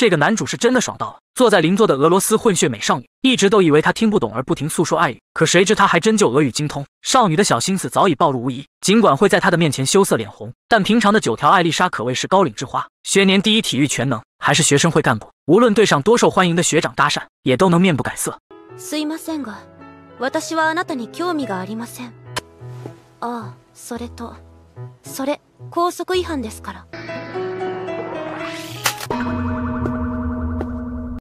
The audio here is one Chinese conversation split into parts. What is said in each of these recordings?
这个男主是真的爽到了。坐在邻座的俄罗斯混血美少女，一直都以为他听不懂而不停诉说爱语，可谁知他还真就俄语精通。少女的小心思早已暴露无遗。尽管会在他的面前羞涩脸红，但平常的九条艾丽莎可谓是高岭之花，学年第一，体育全能，还是学生会干部。无论对上多受欢迎的学长搭讪，也都能面不改色。すいませんが、私はあなたに興味がありません。あ、それと、それ、高速違反ですから。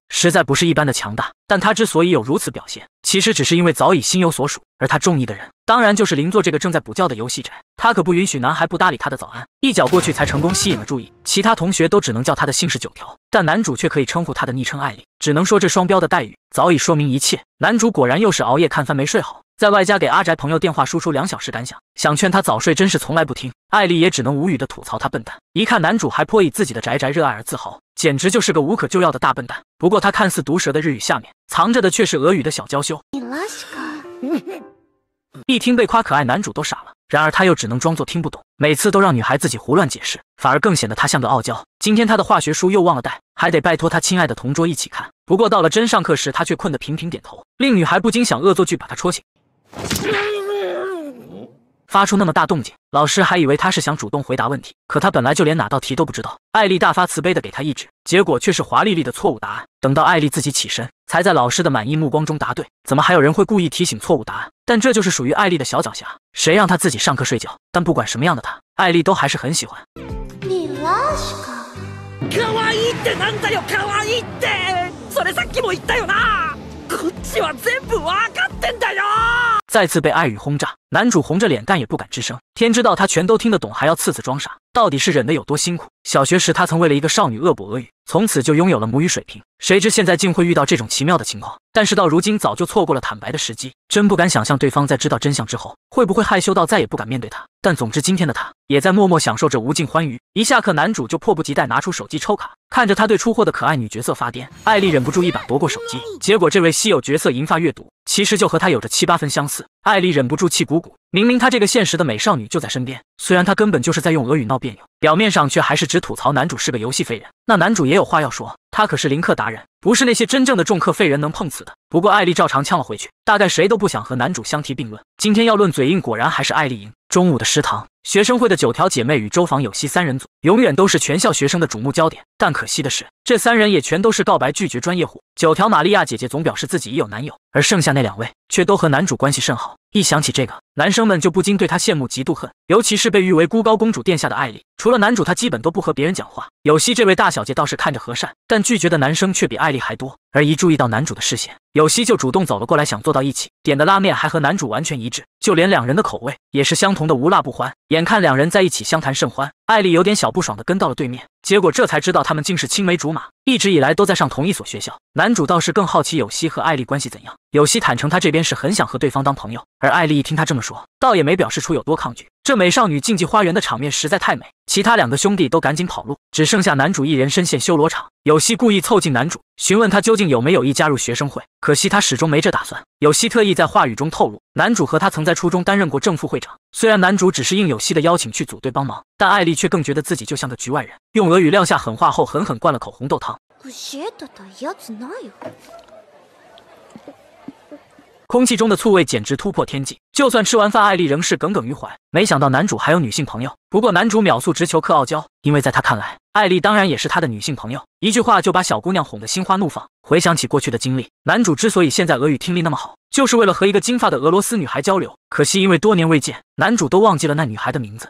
实在不是一般的强大，但他之所以有如此表现，其实只是因为早已心有所属，而他中意的人，当然就是邻座这个正在补觉的游戏宅。他可不允许男孩不搭理他的早安，一脚过去才成功吸引了注意。其他同学都只能叫他的姓氏九条，但男主却可以称呼他的昵称艾莉。只能说这双标的待遇早已说明一切。男主果然又是熬夜看番没睡好。在外加给阿宅朋友电话输出两小时感想，想劝他早睡真是从来不听，艾丽也只能无语的吐槽他笨蛋。一看男主还颇以自己的宅宅热爱而自豪，简直就是个无可救药的大笨蛋。不过他看似毒舌的日语下面藏着的却是俄语的小娇羞。一听被夸可爱，男主都傻了。然而他又只能装作听不懂，每次都让女孩自己胡乱解释，反而更显得他像个傲娇。今天他的化学书又忘了带，还得拜托他亲爱的同桌一起看。不过到了真上课时，他却困得频频点头，令女孩不禁想恶作剧把他戳醒。发出那么大动静，老师还以为他是想主动回答问题，可他本来就连哪道题都不知道。艾丽大发慈悲的给他一指，结果却是华丽丽的错误答案。等到艾丽自己起身，才在老师的满意目光中答对。怎么还有人会故意提醒错误答案？但这就是属于艾丽的小脚侠，谁让他自己上课睡觉？但不管什么样的他，艾丽都还是很喜欢。你拉屎点，可爱一点，男友可哇伊的，所以さっきも言ったよな。こっちは全部わかってんだよ。再次被爱语轰炸，男主红着脸，但也不敢吱声。天知道他全都听得懂，还要次次装傻。到底是忍得有多辛苦？小学时他曾为了一个少女恶补俄语，从此就拥有了母语水平。谁知现在竟会遇到这种奇妙的情况，但是到如今早就错过了坦白的时机，真不敢想象对方在知道真相之后会不会害羞到再也不敢面对他。但总之今天的他也在默默享受着无尽欢愉。一下课，男主就迫不及待拿出手机抽卡，看着他对出货的可爱女角色发癫，艾丽忍不住一把夺过手机，结果这位稀有角色银发阅读其实就和他有着七八分相似。艾丽忍不住气鼓鼓，明明她这个现实的美少女就在身边，虽然她根本就是在用俄语闹别扭，表面上却还是只吐槽男主是个游戏废人。那男主也有话要说，他可是林克达人，不是那些真正的重客废人能碰瓷的。不过艾丽照常呛了回去，大概谁都不想和男主相提并论。今天要论嘴硬，果然还是艾丽赢。中午的食堂，学生会的九条姐妹与周防有希三人组永远都是全校学生的瞩目焦点，但可惜的是，这三人也全都是告白拒绝专业户。九条玛利亚姐姐总表示自己已有男友，而剩下那两位却都和男主关系甚好。一想起这个。男生们就不禁对她羡慕嫉妒恨，尤其是被誉为孤高公主殿下的艾丽，除了男主，她基本都不和别人讲话。有希这位大小姐倒是看着和善，但拒绝的男生却比艾丽还多。而一注意到男主的视线，有希就主动走了过来，想坐到一起。点的拉面还和男主完全一致，就连两人的口味也是相同的，无辣不欢。眼看两人在一起相谈甚欢，艾丽有点小不爽的跟到了对面，结果这才知道他们竟是青梅竹马，一直以来都在上同一所学校。男主倒是更好奇有希和艾丽关系怎样，有希坦诚他这边是很想和对方当朋友，而艾丽一听他这么说。倒也没表示出有多抗拒，这美少女竞技花园的场面实在太美。其他两个兄弟都赶紧跑路，只剩下男主一人深陷修罗场。有希故意凑近男主，询问他究竟有没有意加入学生会。可惜他始终没这打算。有希特意在话语中透露，男主和他曾在初中担任过正副会长。虽然男主只是应有希的邀请去组队帮忙，但艾丽却更觉得自己就像个局外人。用俄语撂下狠话后，狠狠灌了口红豆汤。空气中的醋味简直突破天际，就算吃完饭，艾丽仍是耿耿于怀。没想到男主还有女性朋友，不过男主秒速直球克傲娇，因为在他看来，艾丽当然也是他的女性朋友。一句话就把小姑娘哄得心花怒放。回想起过去的经历，男主之所以现在俄语听力那么好，就是为了和一个金发的俄罗斯女孩交流。可惜因为多年未见，男主都忘记了那女孩的名字。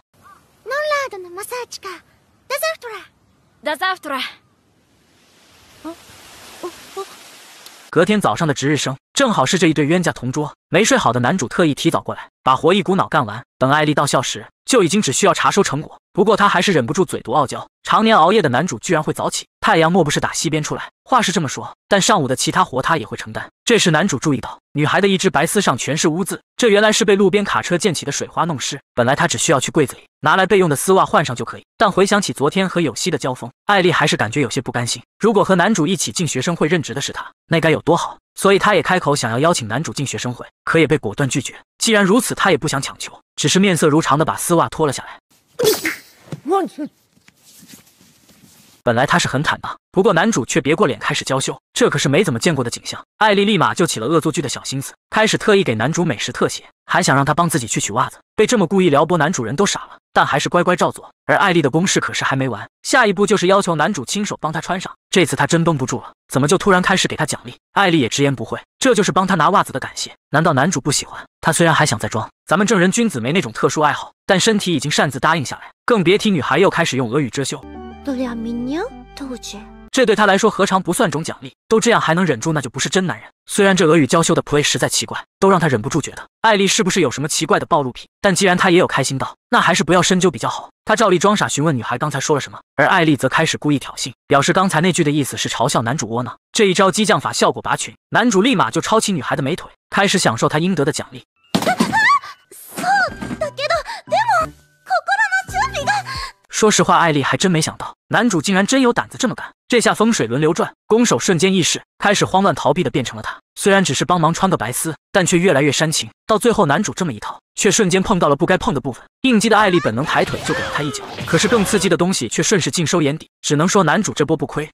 隔天早上的值日生。正好是这一对冤家同桌没睡好的男主特意提早过来把活一股脑干完，等艾丽到校时就已经只需要查收成果。不过他还是忍不住嘴毒傲娇。常年熬夜的男主居然会早起，太阳莫不是打西边出来？话是这么说，但上午的其他活他也会承担。这时男主注意到女孩的一只白丝上全是污渍，这原来是被路边卡车溅起的水花弄湿。本来他只需要去柜子里拿来备用的丝袜换上就可以，但回想起昨天和有希的交锋，艾丽还是感觉有些不甘心。如果和男主一起进学生会任职的是他，那该有多好。所以他也开口想要邀请男主进学生会，可也被果断拒绝。既然如此，他也不想强求，只是面色如常的把丝袜脱了下来。本来他是很坦荡，不过男主却别过脸开始娇羞，这可是没怎么见过的景象。艾丽立马就起了恶作剧的小心思，开始特意给男主美食特写，还想让他帮自己去取袜子。被这么故意撩拨，男主人都傻了，但还是乖乖照做。而艾丽的攻势可是还没完，下一步就是要求男主亲手帮他穿上。这次他真绷不住了，怎么就突然开始给他奖励？艾丽也直言不讳，这就是帮他拿袜子的感谢。难道男主不喜欢？他虽然还想再装，咱们正人君子没那种特殊爱好，但身体已经擅自答应下来。更别提女孩又开始用俄语遮羞，这对他来说何尝不算种奖励？都这样还能忍住，那就不是真男人。虽然这俄语娇羞的 play 实在奇怪，都让他忍不住觉得艾丽是不是有什么奇怪的暴露癖？但既然他也有开心到，那还是不要深究比较好。他照例装傻询问女孩刚才说了什么，而艾丽则开始故意挑衅，表示刚才那句的意思是嘲笑男主窝囊。这一招激将法效果拔群，男主立马就抄起女孩的美腿，开始享受他应得的奖励。说实话，艾丽还真没想到男主竟然真有胆子这么干。这下风水轮流转，攻守瞬间意识开始慌乱逃避的变成了他。虽然只是帮忙穿个白丝，但却越来越煽情。到最后，男主这么一套，却瞬间碰到了不该碰的部分，应激的艾丽本能抬腿就给了他一脚。可是更刺激的东西却顺势尽收眼底，只能说男主这波不亏。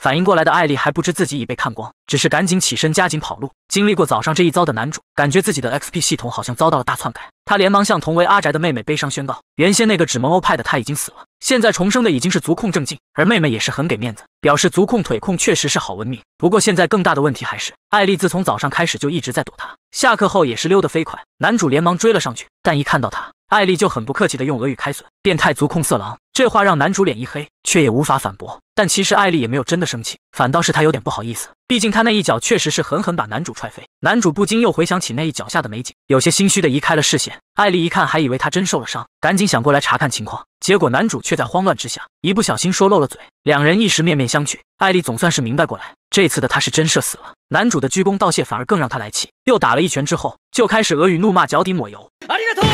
反应过来的艾丽还不知自己已被看光，只是赶紧起身加紧跑路。经历过早上这一遭的男主，感觉自己的 X P 系统好像遭到了大篡改，他连忙向同为阿宅的妹妹悲伤宣告：原先那个只萌欧派的他已经死了，现在重生的已经是足控正静，而妹妹也是很给面子，表示足控腿控确实是好文明。不过现在更大的问题还是艾丽自从早上开始就一直在躲他，下课后也是溜得飞快。男主连忙追了上去，但一看到他，艾丽就很不客气的用俄语开损：变态足控色狼。这话让男主脸一黑，却也无法反驳。但其实艾丽也没有真的生气，反倒是他有点不好意思。毕竟他那一脚确实是狠狠把男主踹飞。男主不禁又回想起那一脚下的美景，有些心虚的移开了视线。艾丽一看，还以为他真受了伤，赶紧想过来查看情况。结果男主却在慌乱之下一不小心说漏了嘴，两人一时面面相觑。艾丽总算是明白过来，这次的他是真射死了。男主的鞠躬道谢反而更让他来气，又打了一拳之后，就开始俄语怒骂，脚底抹油。啊！你的头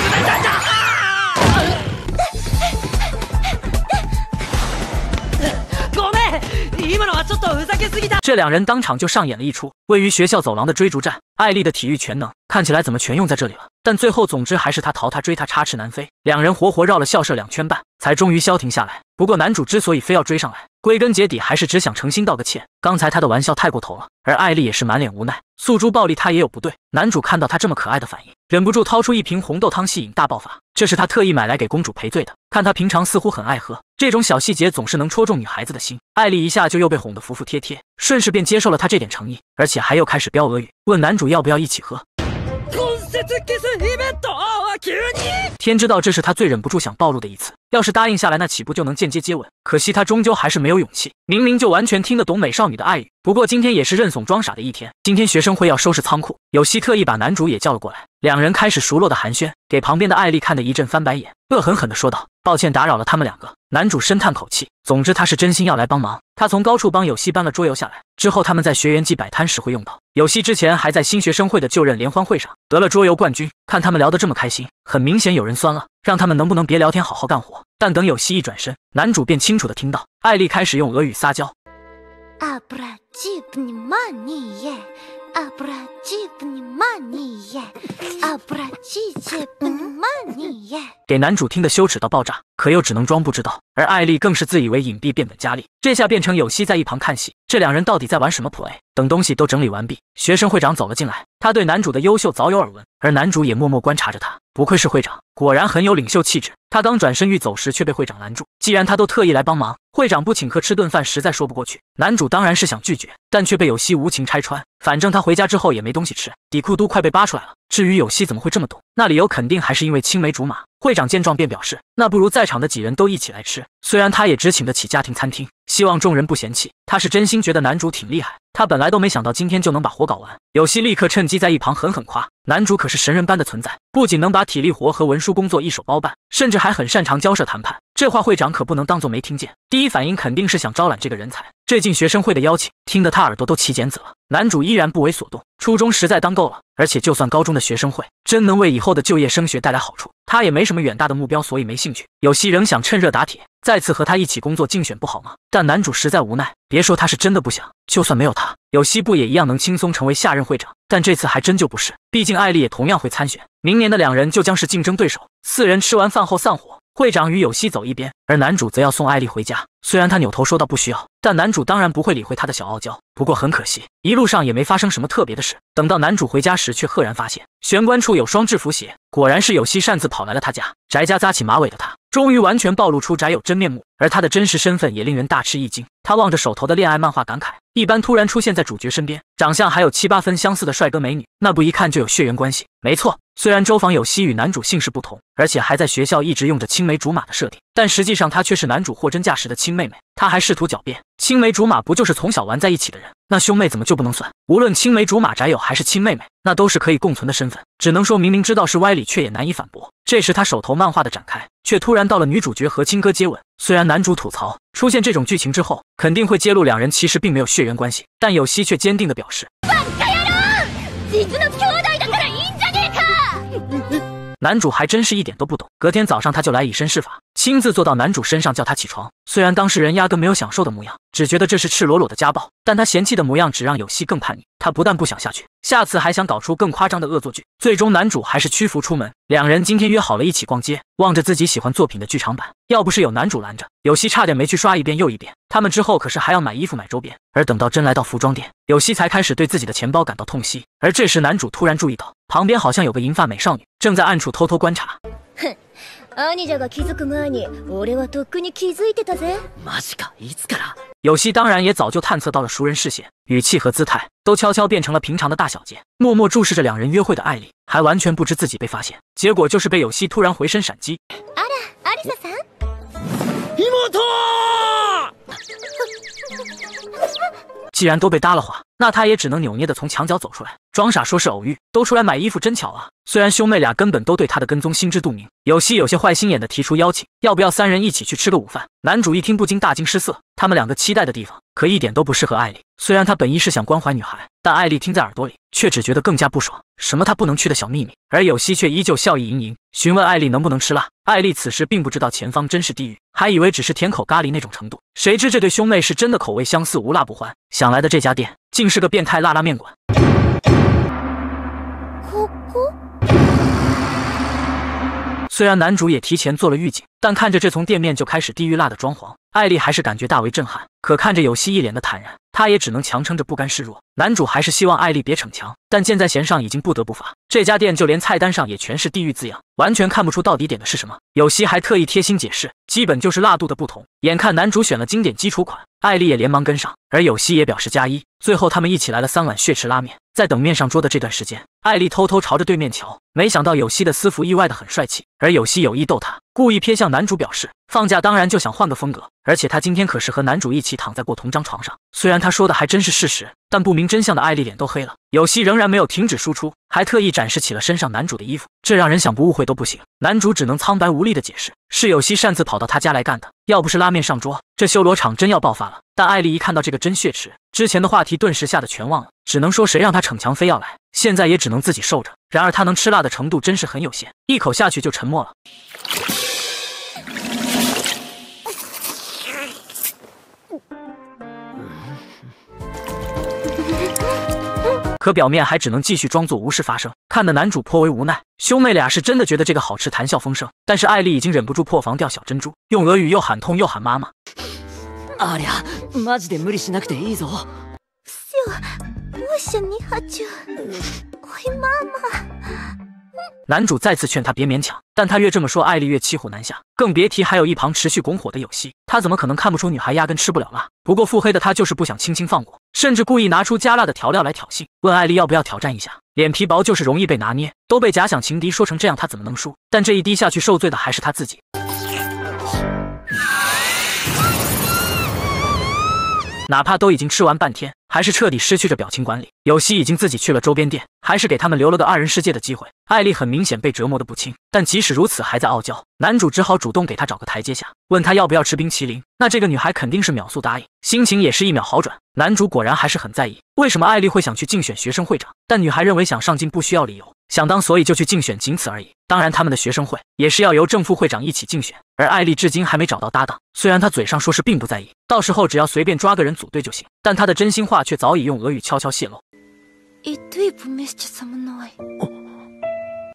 这两人当场就上演了一出位于学校走廊的追逐战。艾丽的体育全能看起来怎么全用在这里了？但最后，总之还是他逃，他追，他插翅难飞，两人活活绕了校舍两圈半，才终于消停下来。不过，男主之所以非要追上来，归根结底还是只想诚心道个歉。刚才他的玩笑太过头了，而艾丽也是满脸无奈。素珠暴力，他也有不对。男主看到她这么可爱的反应，忍不住掏出一瓶红豆汤吸引大爆发。这是他特意买来给公主赔罪的。看他平常似乎很爱喝，这种小细节总是能戳中女孩子的心。艾丽一下就又被哄得服服帖帖，顺势便接受了他这点诚意，而且还又开始飙俄语，问男主要不要一起喝。天知道这是他最忍不住想暴露的一次，要是答应下来，那岂不就能间接接吻？可惜他终究还是没有勇气，明明就完全听得懂美少女的爱语。不过今天也是认怂装傻的一天。今天学生会要收拾仓库，有希特意把男主也叫了过来，两人开始熟络的寒暄，给旁边的艾丽看得一阵翻白眼，恶狠狠地说道。抱歉打扰了他们两个。男主深叹口气，总之他是真心要来帮忙。他从高处帮有希搬了桌游下来，之后他们在学员祭摆摊时会用到。有希之前还在新学生会的就任联欢会上得了桌游冠军。看他们聊得这么开心，很明显有人酸了，让他们能不能别聊天，好好干活。但等有希一转身，男主便清楚的听到艾丽开始用俄语撒娇。给男主听的羞耻到爆炸，可又只能装不知道。而艾丽更是自以为隐蔽，变本加厉，这下变成有希在一旁看戏。这两人到底在玩什么破 A？等东西都整理完毕，学生会长走了进来。他对男主的优秀早有耳闻，而男主也默默观察着他。不愧是会长，果然很有领袖气质。他刚转身欲走时，却被会长拦住。既然他都特意来帮忙，会长不请客吃顿饭实在说不过去。男主当然是想拒绝，但却被有希无情拆穿。反正他回家之后也没东西吃，底裤都快被扒出来了。至于有希怎么会这么懂，那理由肯定还是因为青梅竹马。会长见状便表示，那不如在场的几人都一起来吃。虽然他也只请得起家庭餐厅，希望众人不嫌弃。他是真心觉得男主挺厉害。他本来都没想到今天就能把活搞完，有希立刻趁机在一旁狠狠夸男主，可是神人般的存在，不仅能把体力活和文书工作一手包办，甚至还很擅长交涉谈判。这话会长可不能当做没听见，第一反应肯定是想招揽这个人才。最近学生会的邀请听得他耳朵都起茧子了，男主依然不为所动。初中实在当够了，而且就算高中的学生会真能为以后的就业升学带来好处，他也没什么远大的目标，所以没兴趣。有希仍想趁热打铁，再次和他一起工作竞选不好吗？但男主实在无奈，别说他是真的不想，就算没有他，有希不也一样能轻松成为下任会长？但这次还真就不是，毕竟艾丽也同样会参选，明年的两人就将是竞争对手。四人吃完饭后散伙。会长与有希走一边，而男主则要送艾丽回家。虽然他扭头说道“不需要”，但男主当然不会理会他的小傲娇。不过很可惜，一路上也没发生什么特别的事。等到男主回家时，却赫然发现玄关处有双制服鞋，果然是有希擅自跑来了他家。宅家扎起马尾的他，终于完全暴露出宅友真面目，而他的真实身份也令人大吃一惊。他望着手头的恋爱漫画，感慨：一般突然出现在主角身边，长相还有七八分相似的帅哥美女，那不一看就有血缘关系？没错。虽然周房有希与男主姓氏不同，而且还在学校一直用着青梅竹马的设定，但实际上她却是男主货真价实的亲妹妹。他还试图狡辩，青梅竹马不就是从小玩在一起的人，那兄妹怎么就不能算？无论青梅竹马、宅友还是亲妹妹，那都是可以共存的身份。只能说明明知道是歪理，却也难以反驳。这时他手头漫画的展开，却突然到了女主角和亲哥接吻。虽然男主吐槽出现这种剧情之后肯定会揭露两人其实并没有血缘关系，但有希却坚定地表示。男主还真是一点都不懂。隔天早上，他就来以身试法。亲自坐到男主身上叫他起床，虽然当事人压根没有享受的模样，只觉得这是赤裸裸的家暴，但他嫌弃的模样只让有希更叛逆。他不但不想下去，下次还想搞出更夸张的恶作剧。最终，男主还是屈服出门。两人今天约好了一起逛街，望着自己喜欢作品的剧场版，要不是有男主拦着，有希差点没去刷一遍又一遍。他们之后可是还要买衣服买周边。而等到真来到服装店，有希才开始对自己的钱包感到痛惜。而这时，男主突然注意到旁边好像有个银发美少女正在暗处偷偷观察。哼。有希当然也早就探测到了熟人视线、语气和姿态，都悄悄变成了平常的大小姐，默默注视着两人约会的艾莉，还完全不知自己被发现。结果就是被有希突然回身闪击。既然都被搭了话，那他也只能扭捏的从墙角走出来，装傻说是偶遇，都出来买衣服，真巧啊！虽然兄妹俩根本都对他的跟踪心知肚明，有些有些坏心眼的提出邀请，要不要三人一起去吃个午饭？男主一听不禁大惊失色，他们两个期待的地方可一点都不适合艾莉。虽然他本意是想关怀女孩，但艾丽听在耳朵里，却只觉得更加不爽。什么她不能去的小秘密，而有希却依旧笑意盈盈，询问艾丽能不能吃辣。艾丽此时并不知道前方真是地狱，还以为只是甜口咖喱那种程度，谁知这对兄妹是真的口味相似，无辣不欢。想来的这家店竟是个变态辣拉面馆。虽然男主也提前做了预警，但看着这从店面就开始地狱辣的装潢，艾丽还是感觉大为震撼。可看着有希一脸的坦然。他也只能强撑着不甘示弱。男主还是希望艾丽别逞强，但箭在弦上已经不得不发。这家店就连菜单上也全是地狱字样，完全看不出到底点的是什么。有希还特意贴心解释，基本就是辣度的不同。眼看男主选了经典基础款，艾丽也连忙跟上，而有希也表示加一。最后他们一起来了三碗血池拉面。在等面上桌的这段时间，艾丽偷偷朝着对面瞧，没想到有希的私服意外的很帅气，而有希有意逗他。故意偏向男主，表示放假当然就想换个风格，而且他今天可是和男主一起躺在过同张床上。虽然他说的还真是事实，但不明真相的艾丽脸都黑了。有希仍然没有停止输出，还特意展示起了身上男主的衣服，这让人想不误会都不行。男主只能苍白无力的解释，是有希擅自跑到他家来干的。要不是拉面上桌，这修罗场真要爆发了。但艾丽一看到这个真血池，之前的话题顿时吓得全忘了，只能说谁让他逞强非要来，现在也只能自己受着。然而他能吃辣的程度真是很有限，一口下去就沉默了。可表面还只能继续装作无事发生，看得男主颇为无奈。兄妹俩是真的觉得这个好吃，谈笑风生。但是艾丽已经忍不住破防掉小珍珠，用俄语又喊痛又喊妈妈。阿丽マジで無理しなくていいぞ。も妈妈。男主再次劝他别勉强，但他越这么说，艾丽越骑虎难下，更别提还有一旁持续拱火的有希，他怎么可能看不出女孩压根吃不了辣？不过腹黑的他就是不想轻轻放过，甚至故意拿出加辣的调料来挑衅，问艾丽要不要挑战一下。脸皮薄就是容易被拿捏，都被假想情敌说成这样，他怎么能输？但这一滴下去，受罪的还是他自己。哪怕都已经吃完半天，还是彻底失去着表情管理。有希已经自己去了周边店。还是给他们留了个二人世界的机会。艾丽很明显被折磨的不轻，但即使如此，还在傲娇。男主只好主动给她找个台阶下，问她要不要吃冰淇淋。那这个女孩肯定是秒速答应，心情也是一秒好转。男主果然还是很在意，为什么艾丽会想去竞选学生会长？但女孩认为想上进不需要理由，想当所以就去竞选，仅此而已。当然，他们的学生会也是要由正副会长一起竞选，而艾丽至今还没找到搭档。虽然她嘴上说是并不在意，到时候只要随便抓个人组队就行，但她的真心话却早已用俄语悄悄泄露。哦，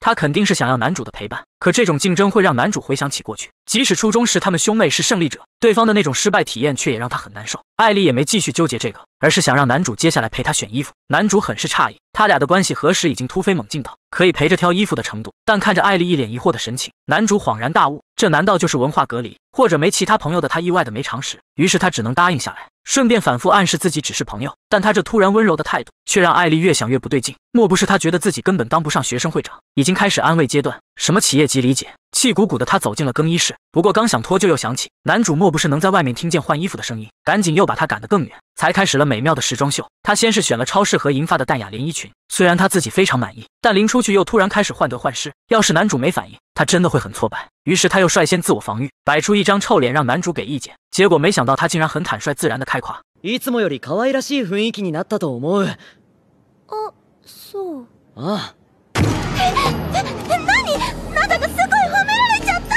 他肯定是想要男主的陪伴。可这种竞争会让男主回想起过去，即使初中时他们兄妹是胜利者，对方的那种失败体验却也让他很难受。艾丽也没继续纠结这个，而是想让男主接下来陪她选衣服。男主很是诧异，他俩的关系何时已经突飞猛进到可以陪着挑衣服的程度？但看着艾丽一脸疑惑的神情，男主恍然大悟，这难道就是文化隔离？或者没其他朋友的他意外的没常识，于是他只能答应下来。顺便反复暗示自己只是朋友，但他这突然温柔的态度却让艾丽越想越不对劲。莫不是他觉得自己根本当不上学生会长，已经开始安慰阶段？什么企业级理解？气鼓鼓的他走进了更衣室，不过刚想脱，就又想起男主，莫不是能在外面听见换衣服的声音？赶紧又把他赶得更远，才开始了美妙的时装秀。他先是选了超适合银发的淡雅连衣裙，虽然他自己非常满意，但临出去又突然开始患得患失。要是男主没反应，他真的会很挫败。于是他又率先自我防御，摆出一张臭脸让男主给意见。结果没想到他竟然很坦率自然的开胯。いつもより可愛らしい雰囲気になったと思う。あ、そう。あ。那你那怎么死鬼和没人讲的？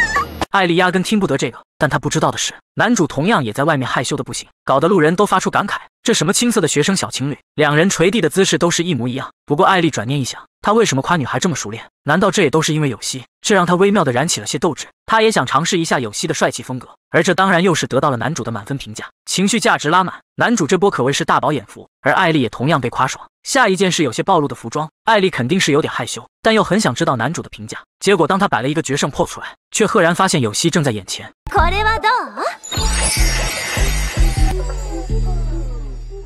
艾丽压根听不得这个，但她不知道的是，男主同样也在外面害羞的不行，搞得路人都发出感慨。这什么青涩的学生小情侣，两人垂地的姿势都是一模一样。不过艾丽转念一想，他为什么夸女孩这么熟练？难道这也都是因为有希？这让她微妙的燃起了些斗志。她也想尝试一下有希的帅气风格，而这当然又是得到了男主的满分评价，情绪价值拉满。男主这波可谓是大饱眼福，而艾丽也同样被夸爽。下一件事有些暴露的服装，艾丽肯定是有点害羞，但又很想知道男主的评价。结果当他摆了一个决胜 pose 出来，却赫然发现有希正在眼前。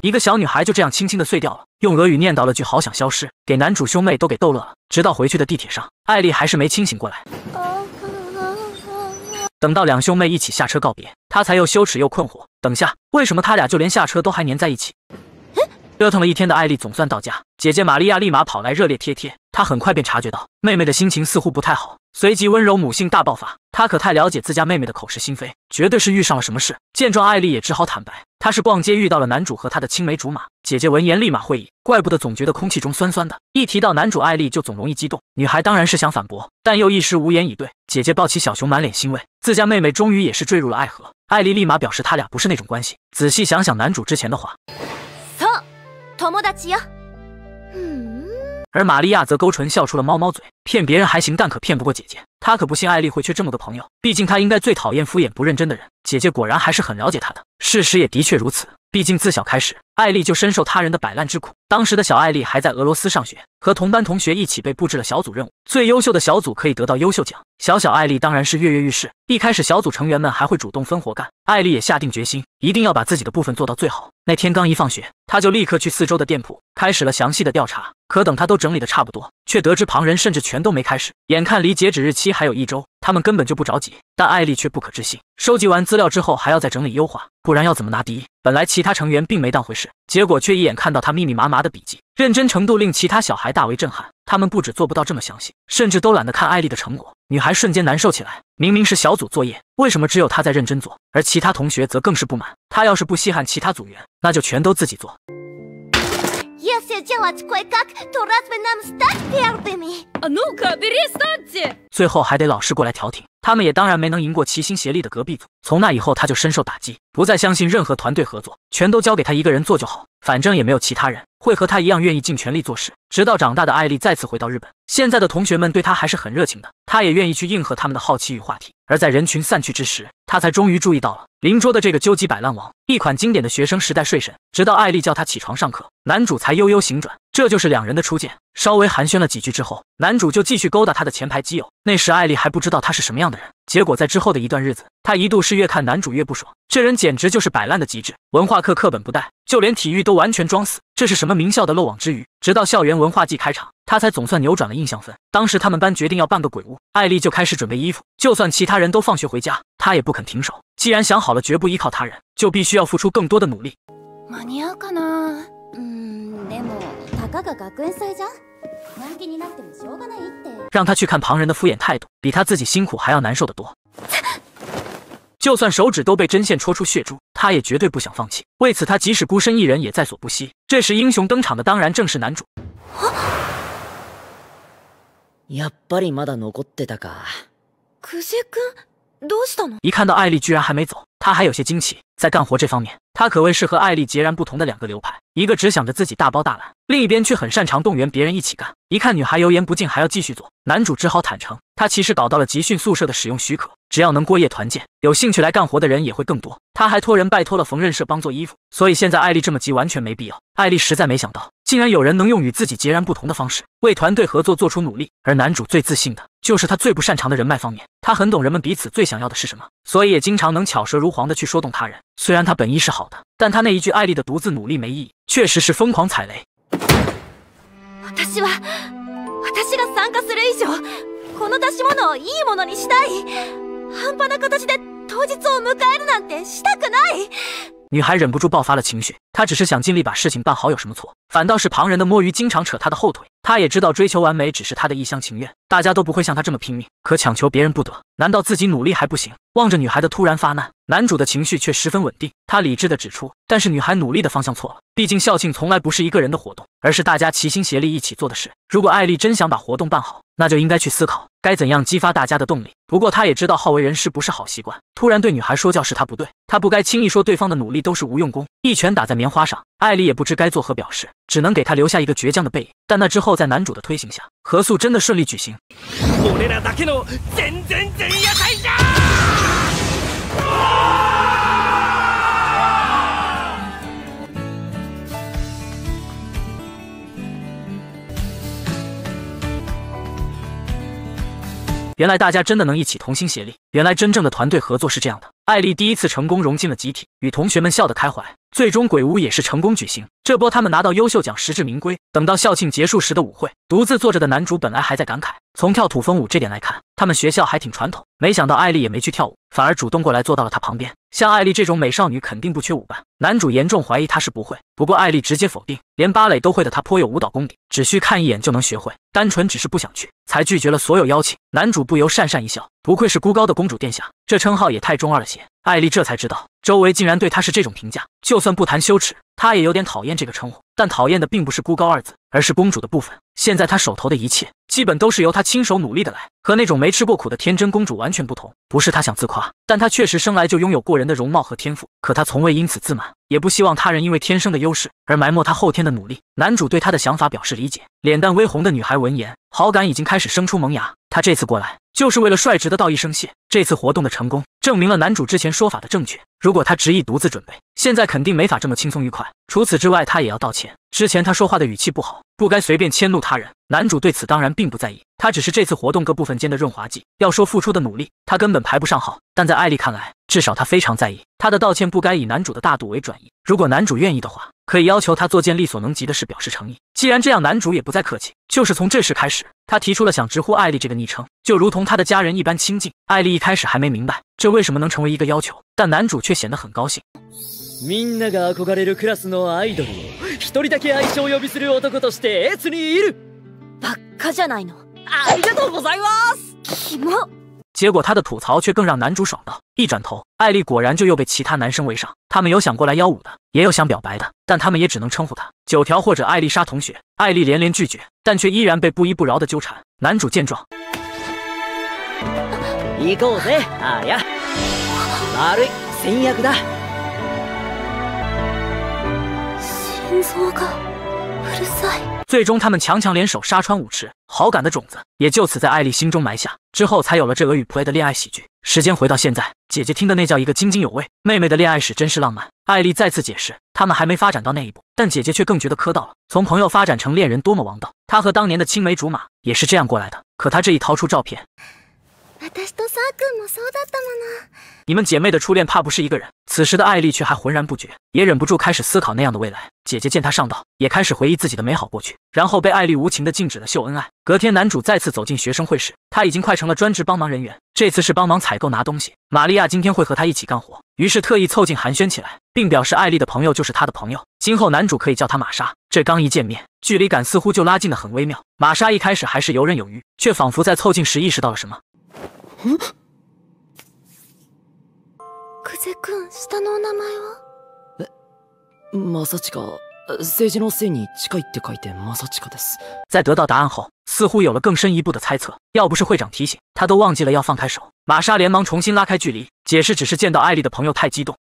一个小女孩就这样轻轻的碎掉了，用俄语念叨了句“好想消失”，给男主兄妹都给逗乐了。直到回去的地铁上，艾丽还是没清醒过来。等到两兄妹一起下车告别，她才又羞耻又困惑。等下，为什么他俩就连下车都还粘在一起？折腾了一天的艾丽总算到家，姐姐玛利亚立马跑来热烈贴贴。她很快便察觉到妹妹的心情似乎不太好。随即温柔母性大爆发，她可太了解自家妹妹的口是心非，绝对是遇上了什么事。见状，艾丽也只好坦白，她是逛街遇到了男主和他的青梅竹马。姐姐闻言立马会意，怪不得总觉得空气中酸酸的。一提到男主，艾丽就总容易激动。女孩当然是想反驳，但又一时无言以对。姐姐抱起小熊，满脸欣慰，自家妹妹终于也是坠入了爱河。艾丽立马表示，他俩不是那种关系。仔细想想，男主之前的话。而玛利亚则勾唇笑出了猫猫嘴，骗别人还行，但可骗不过姐姐。她可不信艾莉会缺这么个朋友，毕竟她应该最讨厌敷衍不认真的人。姐姐果然还是很了解她的，事实也的确如此。毕竟自小开始，艾丽就深受他人的摆烂之苦。当时的小艾丽还在俄罗斯上学，和同班同学一起被布置了小组任务，最优秀的小组可以得到优秀奖。小小艾丽当然是跃跃欲试。一开始，小组成员们还会主动分活干，艾丽也下定决心，一定要把自己的部分做到最好。那天刚一放学，他就立刻去四周的店铺，开始了详细的调查。可等他都整理的差不多，却得知旁人甚至全都没开始。眼看离截止日期还有一周。他们根本就不着急，但艾丽却不可置信。收集完资料之后，还要再整理优化，不然要怎么拿第一？本来其他成员并没当回事，结果却一眼看到他密密麻麻的笔记，认真程度令其他小孩大为震撼。他们不止做不到这么详细，甚至都懒得看艾丽的成果。女孩瞬间难受起来：明明是小组作业，为什么只有她在认真做？而其他同学则更是不满：她要是不稀罕其他组员，那就全都自己做。最后还得老师过来调停，他们也当然没能赢过齐心协力的隔壁组。从那以后，他就深受打击，不再相信任何团队合作，全都交给他一个人做就好，反正也没有其他人。会和他一样愿意尽全力做事，直到长大的艾丽再次回到日本，现在的同学们对她还是很热情的，她也愿意去应和他们的好奇与话题。而在人群散去之时，她才终于注意到了邻桌的这个究极摆烂王，一款经典的学生时代睡神。直到艾丽叫他起床上课，男主才悠悠醒转。这就是两人的初见，稍微寒暄了几句之后，男主就继续勾搭他的前排基友。那时艾丽还不知道他是什么样的人，结果在之后的一段日子，他一度是越看男主越不爽，这人简直就是摆烂的极致，文化课课本不带，就连体育都完全装死，这是什么名校的漏网之鱼？直到校园文化季开场，他才总算扭转了印象分。当时他们班决定要办个鬼屋，艾丽就开始准备衣服，就算其他人都放学回家，他也不肯停手。既然想好了绝不依靠他人，就必须要付出更多的努力。让他去看旁人的敷衍态度，比他自己辛苦还要难受得多。就算手指都被针线戳出血珠，他也绝对不想放弃。为此，他即使孤身一人也在所不惜。这时，英雄登场的当然正是男主。一看到艾丽居然还没走。他还有些惊奇，在干活这方面，他可谓是和艾丽截然不同的两个流派，一个只想着自己大包大揽，另一边却很擅长动员别人一起干。一看女孩油盐不进，还要继续做，男主只好坦诚，他其实搞到了集训宿舍的使用许可，只要能过夜团建，有兴趣来干活的人也会更多。他还托人拜托了缝纫社帮做衣服，所以现在艾丽这么急，完全没必要。艾丽实在没想到。竟然有人能用与自己截然不同的方式为团队合作做出努力，而男主最自信的就是他最不擅长的人脉方面。他很懂人们彼此最想要的是什么，所以也经常能巧舌如簧的去说动他人。虽然他本意是好的，但他那一句艾丽的独自努力没意义，确实是疯狂踩雷。当日を迎えるなんてしたくない。女孩忍不住爆发了情绪，她只是想尽力把事情办好，有什么错？反倒是旁人的摸鱼经常扯她的后腿。她也知道追求完美只是她的一厢情愿，大家都不会像她这么拼命，可强求别人不得。难道自己努力还不行？望着女孩的突然发难，男主的情绪却十分稳定。他理智的指出，但是女孩努力的方向错了。毕竟校庆从来不是一个人的活动，而是大家齐心协力一起做的事。如果艾丽真想把活动办好，那就应该去思考。该怎样激发大家的动力？不过他也知道好为人师不是好习惯。突然对女孩说教是他不对，他不该轻易说对方的努力都是无用功。一拳打在棉花上，艾莉也不知该作何表示，只能给他留下一个倔强的背影。但那之后，在男主的推行下，合素真的顺利举行。原来大家真的能一起同心协力，原来真正的团队合作是这样的。艾丽第一次成功融进了集体，与同学们笑得开怀。最终，鬼屋也是成功举行。这波他们拿到优秀奖，实至名归。等到校庆结束时的舞会，独自坐着的男主本来还在感慨，从跳土风舞这点来看，他们学校还挺传统。没想到艾丽也没去跳舞，反而主动过来坐到了他旁边。像艾丽这种美少女，肯定不缺舞伴。男主严重怀疑她是不会。不过艾丽直接否定，连芭蕾都会的她颇有舞蹈功底，只需看一眼就能学会。单纯只是不想去，才拒绝了所有邀请。男主不由讪讪一笑，不愧是孤高的公主殿下，这称号也太中二了些。艾丽这才知道，周围竟然对她是这种评价。就算不谈羞耻，她也有点讨厌这个称呼。但讨厌的并不是“孤高”二字，而是“公主”的部分。现在她手头的一切，基本都是由她亲手努力的来，和那种没吃过苦的天真公主完全不同。不是她想自夸，但她确实生来就拥有过人的容貌和天赋。可她从未因此自满，也不希望他人因为天生的优势而埋没她后天的努力。男主对她的想法表示理解。脸蛋微红的女孩闻言，好感已经开始生出萌芽。她这次过来，就是为了率直的道一声谢。这次活动的成功。证明了男主之前说法的正确。如果他执意独自准备，现在肯定没法这么轻松愉快。除此之外，他也要道歉。之前他说话的语气不好，不该随便迁怒他人。男主对此当然并不在意，他只是这次活动各部分间的润滑剂。要说付出的努力，他根本排不上号。但在艾丽看来，至少他非常在意。他的道歉不该以男主的大度为转移。如果男主愿意的话。可以要求他做件力所能及的事，表示诚意。既然这样，男主也不再客气。就是从这时开始，他提出了想直呼艾丽这个昵称，就如同他的家人一般亲近。艾丽一开始还没明白这为什么能成为一个要求，但男主却显得很高兴。结果他的吐槽却更让男主爽到，一转头，艾丽果然就又被其他男生围上，他们有想过来邀舞的，也有想表白的，但他们也只能称呼他九条或者艾丽莎同学。艾丽连连拒绝，但却依然被不依不饶的纠缠。男主见状，你够呀，が。最终，他们强强联手杀穿舞池，好感的种子也就此在艾丽心中埋下。之后，才有了这俄语 play 的恋爱喜剧。时间回到现在，姐姐听的那叫一个津津有味。妹妹的恋爱史真是浪漫。艾丽再次解释，他们还没发展到那一步，但姐姐却更觉得磕到了。从朋友发展成恋人，多么王道！她和当年的青梅竹马也是这样过来的。可她这一掏出照片，你们姐妹的初恋怕不是一个人。此时的艾丽却还浑然不觉，也忍不住开始思考那样的未来。姐姐见她上道，也开始回忆自己的美好过去，然后被艾丽无情的禁止了秀恩爱。隔天，男主再次走进学生会室，他已经快成了专职帮忙人员。这次是帮忙采购拿东西，玛利亚今天会和他一起干活，于是特意凑近寒暄起来，并表示艾丽的朋友就是他的朋友，今后男主可以叫他玛莎。这刚一见面，距离感似乎就拉近的很微妙。玛莎一开始还是游刃有余，却仿佛在凑近时意识到了什么。库泽君，下のお名前は？マサチカ。政治のせに近いって書いてマサチカです。在得到答案后，似乎有了更深一步的猜测。要不是会长提醒，他都忘记了要放开手。玛莎连忙重新拉开距离，解释只是见到艾丽的朋友太激动。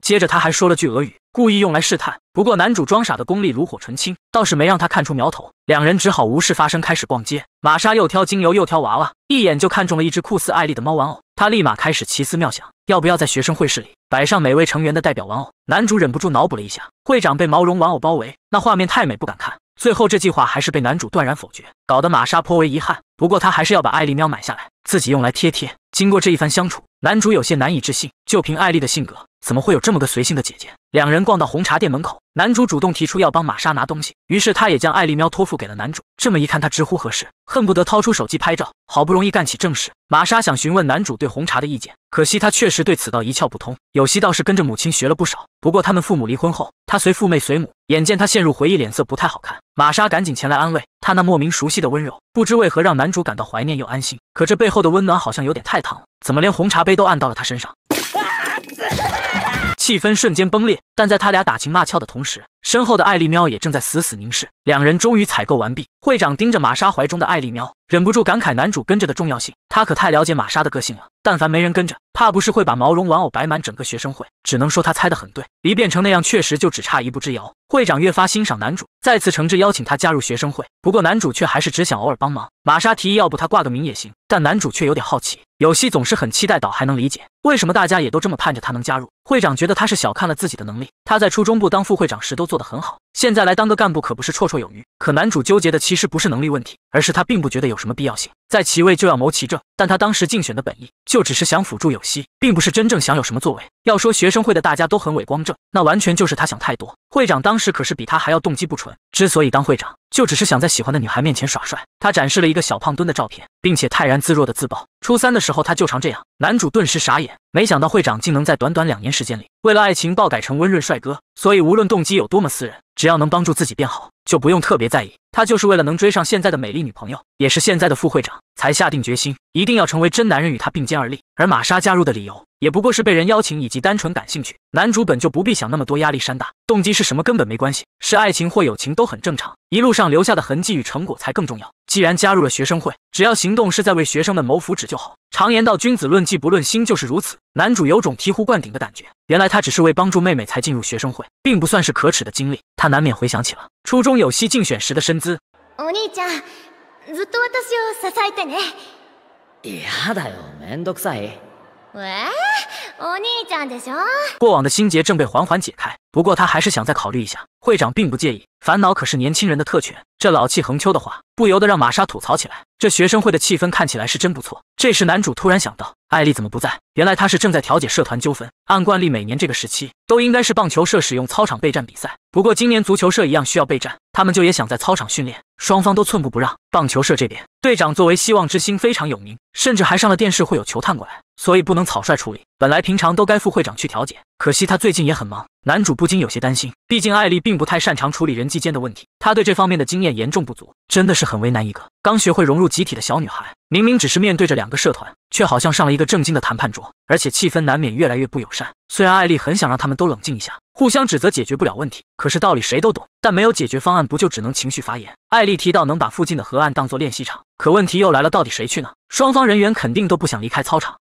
接着他还说了句俄语，故意用来试探。不过，男主装傻的功力炉火纯青，倒是没让他看出苗头。两人只好无事发生，开始逛街。玛莎又挑精油又挑娃娃，一眼就看中了一只酷似艾丽的猫玩偶。她立马开始奇思妙想，要不要在学生会室里摆上每位成员的代表玩偶？男主忍不住脑补了一下，会长被毛绒玩偶包围，那画面太美，不敢看。最后，这计划还是被男主断然否决，搞得玛莎颇为遗憾。不过，他还是要把艾丽喵买下来，自己用来贴贴。经过这一番相处，男主有些难以置信，就凭艾丽的性格。怎么会有这么个随性的姐姐？两人逛到红茶店门口，男主主动提出要帮玛莎拿东西，于是他也将艾丽喵托付给了男主。这么一看，他直呼合适，恨不得掏出手机拍照。好不容易干起正事，玛莎想询问男主对红茶的意见，可惜他确实对此道一窍不通。有希倒是跟着母亲学了不少，不过他们父母离婚后，他随父妹随母。眼见他陷入回忆，脸色不太好看，玛莎赶紧前来安慰。他那莫名熟悉的温柔，不知为何让男主感到怀念又安心。可这背后的温暖好像有点太烫了，怎么连红茶杯都按到了他身上？气氛瞬间崩裂，但在他俩打情骂俏的同时，身后的艾丽喵也正在死死凝视。两人终于采购完毕，会长盯着玛莎怀中的艾丽喵，忍不住感慨男主跟着的重要性。他可太了解玛莎的个性了，但凡没人跟着，怕不是会把毛绒玩偶摆满整个学生会。只能说他猜得很对，离变成那样确实就只差一步之遥。会长越发欣赏男主，再次诚挚邀请他加入学生会。不过男主却还是只想偶尔帮忙。玛莎提议，要不他挂个名也行。但男主却有点好奇，有戏总是很期待，倒还能理解为什么大家也都这么盼着他能加入。会长觉得他是小看了自己的能力，他在初中部当副会长时都做得很好。现在来当个干部可不是绰绰有余，可男主纠结的其实不是能力问题，而是他并不觉得有什么必要性。在其位就要谋其政，但他当时竞选的本意就只是想辅助有希，并不是真正想有什么作为。要说学生会的大家都很伟光正，那完全就是他想太多。会长当时可是比他还要动机不纯，之所以当会长，就只是想在喜欢的女孩面前耍帅。他展示了一个小胖墩的照片，并且泰然自若的自曝，初三的时候他就长这样。男主顿时傻眼，没想到会长竟能在短短两年时间里，为了爱情暴改成温润帅哥。所以无论动机有多么私人，只要能帮助自己变好。就不用特别在意，他就是为了能追上现在的美丽女朋友，也是现在的副会长，才下定决心一定要成为真男人，与他并肩而立。而玛莎加入的理由，也不过是被人邀请以及单纯感兴趣。男主本就不必想那么多，压力山大，动机是什么根本没关系，是爱情或友情都很正常。一路上留下的痕迹与成果才更重要。既然加入了学生会，只要行动是在为学生们谋福祉就好。常言道，君子论计不论心，就是如此。男主有种醍醐灌顶的感觉，原来他只是为帮助妹妹才进入学生会，并不算是可耻的经历。他难免回想起了初中有希竞选时的身姿。お兄ちゃん、ずっと私を支えてね。いやだよ、んどくさい。喂，我你ち的ん过往的心结正被缓缓解开，不过他还是想再考虑一下。会长并不介意，烦恼可是年轻人的特权。这老气横秋的话，不由得让玛莎吐槽起来。这学生会的气氛看起来是真不错。这时，男主突然想到，艾丽怎么不在？原来她是正在调解社团纠纷。按惯例，每年这个时期都应该是棒球社使用操场备战比赛。不过今年足球社一样需要备战，他们就也想在操场训练。双方都寸步不让。棒球社这边，队长作为希望之星非常有名，甚至还上了电视，会有球探过来。所以不能草率处理。本来平常都该副会长去调解，可惜他最近也很忙。男主不禁有些担心，毕竟艾丽并不太擅长处理人际间的问题，他对这方面的经验严重不足，真的是很为难一个刚学会融入集体的小女孩。明明只是面对着两个社团，却好像上了一个正经的谈判桌，而且气氛难免越来越不友善。虽然艾丽很想让他们都冷静一下，互相指责解决不了问题，可是道理谁都懂，但没有解决方案，不就只能情绪发言？艾丽提到能把附近的河岸当做练习场，可问题又来了，到底谁去呢？双方人员肯定都不想离开操场。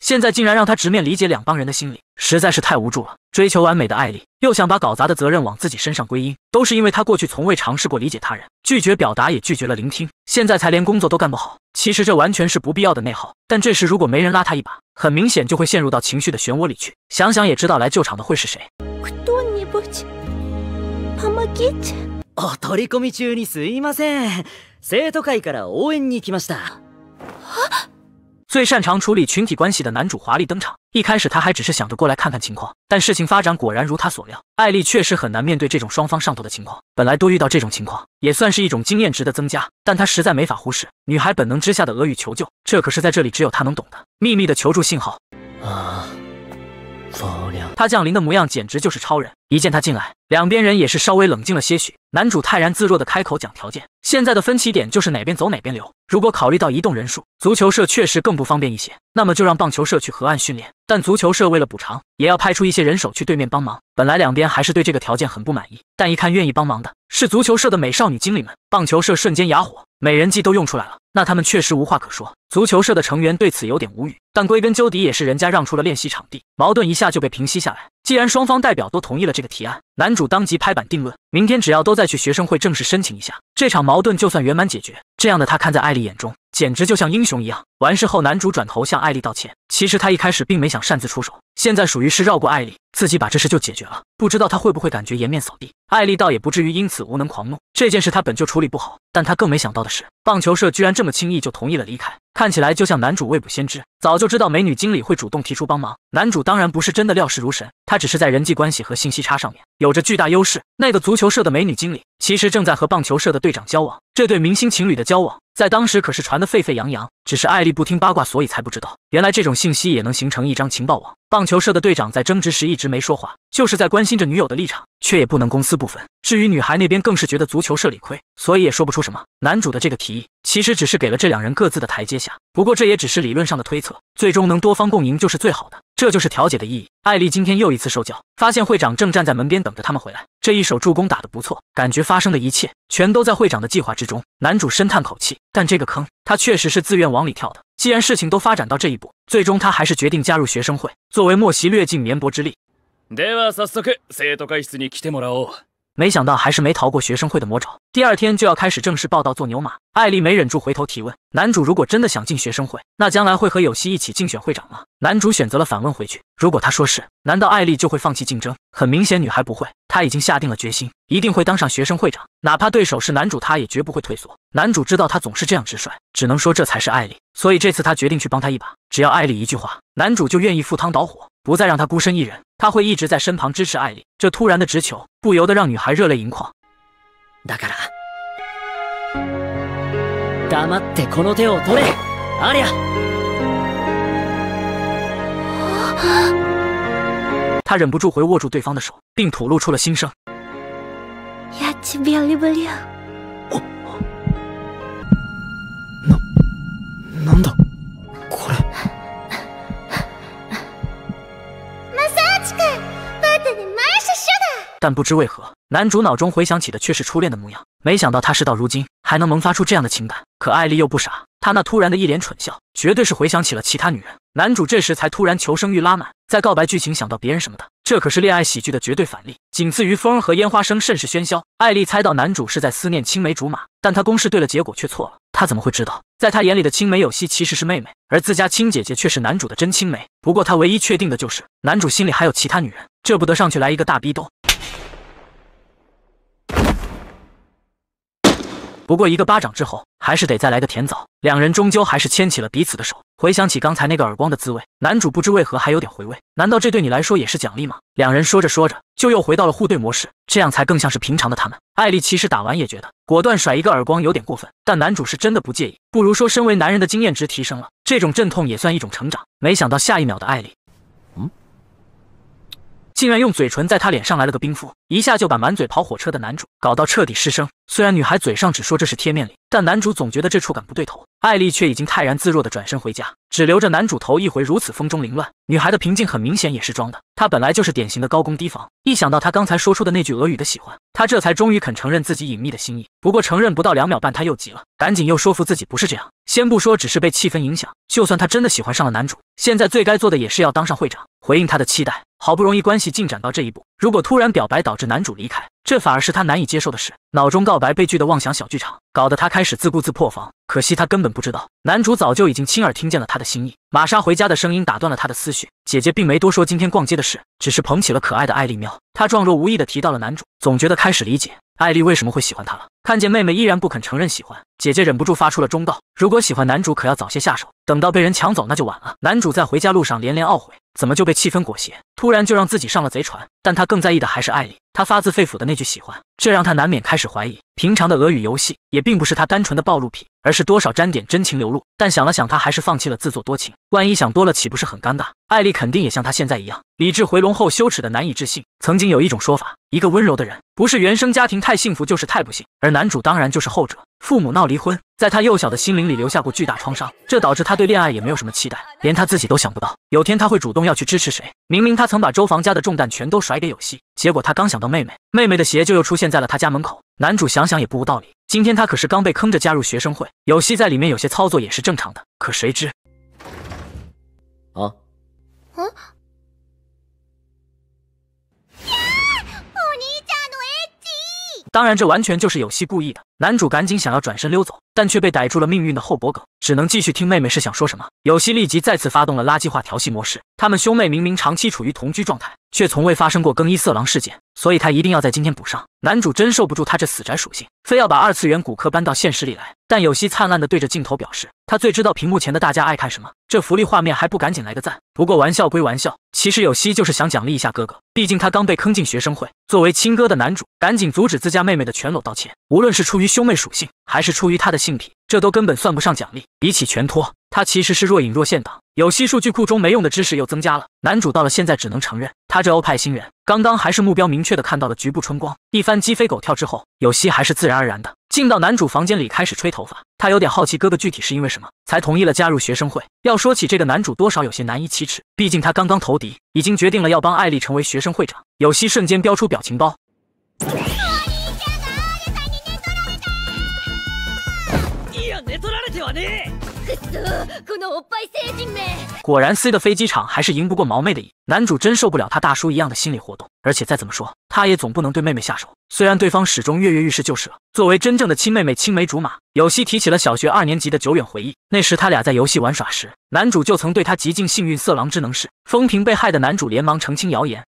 现在竟然让他直面理解两帮人的心理，实在是太无助了。追求完美的艾丽，又想把搞砸的责任往自己身上归因，都是因为他过去从未尝试过理解他人，拒绝表达也拒绝了聆听，现在才连工作都干不好。其实这完全是不必要的内耗。但这时如果没人拉他一把，很明显就会陷入到情绪的漩涡里去。想想也知道来救场的会是谁。お取り込み中にすいません。生徒会から応援に行ました。啊！最擅长处理群体关系的男主华丽登场。一开始他还只是想着过来看看情况，但事情发展果然如他所料，艾丽确实很难面对这种双方上头的情况。本来多遇到这种情况也算是一种经验值的增加，但他实在没法忽视女孩本能之下的俄语求救，这可是在这里只有他能懂的秘密的求助信号啊！走。他降临的模样简直就是超人，一见他进来，两边人也是稍微冷静了些许。男主泰然自若的开口讲条件，现在的分歧点就是哪边走哪边留。如果考虑到移动人数，足球社确实更不方便一些，那么就让棒球社去河岸训练。但足球社为了补偿，也要派出一些人手去对面帮忙。本来两边还是对这个条件很不满意，但一看愿意帮忙的是足球社的美少女经理们，棒球社瞬间哑火，美人计都用出来了。那他们确实无话可说。足球社的成员对此有点无语，但归根究底也是人家让出了练习场地，矛盾一下就被平息下来。既然双方代表都同意了这个提案，男主当即拍板定论：明天只要都再去学生会正式申请一下，这场矛盾就算圆满解决。这样的他看在艾丽眼中。简直就像英雄一样。完事后，男主转头向艾丽道歉。其实他一开始并没想擅自出手，现在属于是绕过艾丽，自己把这事就解决了。不知道他会不会感觉颜面扫地？艾丽倒也不至于因此无能狂怒。这件事他本就处理不好，但他更没想到的是，棒球社居然这么轻易就同意了离开。看起来就像男主未卜先知，早就知道美女经理会主动提出帮忙。男主当然不是真的料事如神，他只是在人际关系和信息差上面有着巨大优势。那个足球社的美女经理其实正在和棒球社的队长交往，这对明星情侣的交往。在当时可是传得沸沸扬扬，只是艾丽不听八卦，所以才不知道。原来这种信息也能形成一张情报网。棒球社的队长在争执时一直没说话，就是在关心着女友的立场，却也不能公私不分。至于女孩那边，更是觉得足球社理亏，所以也说不出什么。男主的这个提议，其实只是给了这两人各自的台阶下。不过这也只是理论上的推测，最终能多方共赢就是最好的。这就是调解的意义。艾丽今天又一次受教，发现会长正站在门边等着他们回来。这一手助攻打得不错，感觉发生的一切全都在会长的计划之中。男主深叹口气，但这个坑他确实是自愿往里跳的。既然事情都发展到这一步，最终他还是决定加入学生会，作为莫西略尽绵薄之力。没想到还是没逃过学生会的魔爪，第二天就要开始正式报道做牛马。艾丽没忍住回头提问：“男主如果真的想进学生会，那将来会和有希一起竞选会长吗？”男主选择了反问回去：“如果他说是，难道艾丽就会放弃竞争？很明显，女孩不会，她已经下定了决心，一定会当上学生会长，哪怕对手是男主，她也绝不会退缩。”男主知道她总是这样直率，只能说这才是艾丽。所以这次他决定去帮她一把，只要艾丽一句话，男主就愿意赴汤蹈火。不再让他孤身一人，他会一直在身旁支持艾莉。这突然的直球，不由得让女孩热泪盈眶。他忍不住回握住对方的手，并吐露出了心声。他忍不住回握住对方的手，并吐露出了心声。但不知为何，男主脑中回想起的却是初恋的模样。没想到他事到如今还能萌发出这样的情感。可艾丽又不傻，她那突然的一脸蠢笑，绝对是回想起了其他女人。男主这时才突然求生欲拉满，在告白剧情想到别人什么的，这可是恋爱喜剧的绝对反例，仅次于风儿和烟花声甚是喧嚣。艾丽猜到男主是在思念青梅竹马，但他公式对了，结果却错了。他怎么会知道，在他眼里的青梅有希其实是妹妹，而自家亲姐姐却是男主的真青梅。不过他唯一确定的就是，男主心里还有其他女人。这不得上去来一个大逼兜？不过一个巴掌之后，还是得再来个甜枣。两人终究还是牵起了彼此的手。回想起刚才那个耳光的滋味，男主不知为何还有点回味。难道这对你来说也是奖励吗？两人说着说着，就又回到了互怼模式，这样才更像是平常的他们。艾丽其实打完也觉得，果断甩一个耳光有点过分，但男主是真的不介意。不如说，身为男人的经验值提升了，这种阵痛也算一种成长。没想到下一秒的艾丽。竟然用嘴唇在他脸上来了个冰敷，一下就把满嘴跑火车的男主搞到彻底失声。虽然女孩嘴上只说这是贴面礼，但男主总觉得这触感不对头。艾丽却已经泰然自若的转身回家，只留着男主头一回如此风中凌乱。女孩的平静很明显也是装的，她本来就是典型的高攻低防。一想到他刚才说出的那句俄语的喜欢，她这才终于肯承认自己隐秘的心意。不过承认不到两秒半，她又急了，赶紧又说服自己不是这样。先不说只是被气氛影响，就算她真的喜欢上了男主，现在最该做的也是要当上会长，回应他的期待。好不容易关系进展到这一步，如果突然表白导致男主离开，这反而是他难以接受的事。脑中告白被拒的妄想小剧场，搞得他开始自顾自破防。可惜他根本不知道，男主早就已经亲耳听见了他的心意。玛莎回家的声音打断了他的思绪，姐姐并没多说今天逛街的事，只是捧起了可爱的艾莉喵。他状若无意地提到了男主，总觉得开始理解艾丽为什么会喜欢他了。看见妹妹依然不肯承认喜欢，姐姐忍不住发出了忠告：如果喜欢男主，可要早些下手，等到被人抢走那就晚了。男主在回家路上连连懊悔，怎么就被气氛裹挟，突然就让自己上了贼船？但他更在意的还是艾丽。他发自肺腑的那句喜欢，这让他难免开始怀疑，平常的俄语游戏也并不是他单纯的暴露癖，而是多少沾点真情流露。但想了想，他还是放弃了自作多情，万一想多了，岂不是很尴尬？艾丽肯定也像他现在一样，理智回笼后羞耻的难以置信。曾经有一种说法，一个温柔的人。不是原生家庭太幸福，就是太不幸，而男主当然就是后者。父母闹离婚，在他幼小的心灵里留下过巨大创伤，这导致他对恋爱也没有什么期待，连他自己都想不到有天他会主动要去支持谁。明明他曾把周房家的重担全都甩给有希，结果他刚想到妹妹，妹妹的鞋就又出现在了他家门口。男主想想也不无道理，今天他可是刚被坑着加入学生会，有希在里面有些操作也是正常的。可谁知，啊？嗯？当然，这完全就是有戏故意的。男主赶紧想要转身溜走，但却被逮住了命运的后脖梗，只能继续听妹妹是想说什么。有希立即再次发动了垃圾话调戏模式。他们兄妹明明长期处于同居状态，却从未发生过更衣色狼事件，所以他一定要在今天补上。男主真受不住他这死宅属性，非要把二次元骨科搬到现实里来。但有希灿烂的对着镜头表示，他最知道屏幕前的大家爱看什么，这福利画面还不赶紧来个赞？不过玩笑归玩笑，其实有希就是想奖励一下哥哥，毕竟他刚被坑进学生会。作为亲哥的男主，赶紧阻止自家妹妹的全裸道歉，无论是出于。于兄妹属性，还是出于他的性癖，这都根本算不上奖励。比起全托，他其实是若隐若现党。有希数据库中没用的知识又增加了。男主到了现在只能承认，他这欧派新人刚刚还是目标明确的看到了局部春光。一番鸡飞狗跳之后，有希还是自然而然的进到男主房间里开始吹头发。他有点好奇哥哥具体是因为什么才同意了加入学生会。要说起这个男主，多少有些难以启齿，毕竟他刚刚投敌，已经决定了要帮艾丽成为学生会长。有希瞬间飙出表情包。果然 C 的飞机场还是赢不过毛妹的。男主真受不了他大叔一样的心理活动，而且再怎么说，他也总不能对妹妹下手。虽然对方始终跃跃欲试就是了。作为真正的亲妹妹、青梅竹马，有希提起了小学二年级的久远回忆。那时他俩在游戏玩耍时，男主就曾对他极尽幸运色狼之能事。风平被害的男主连忙澄清谣言。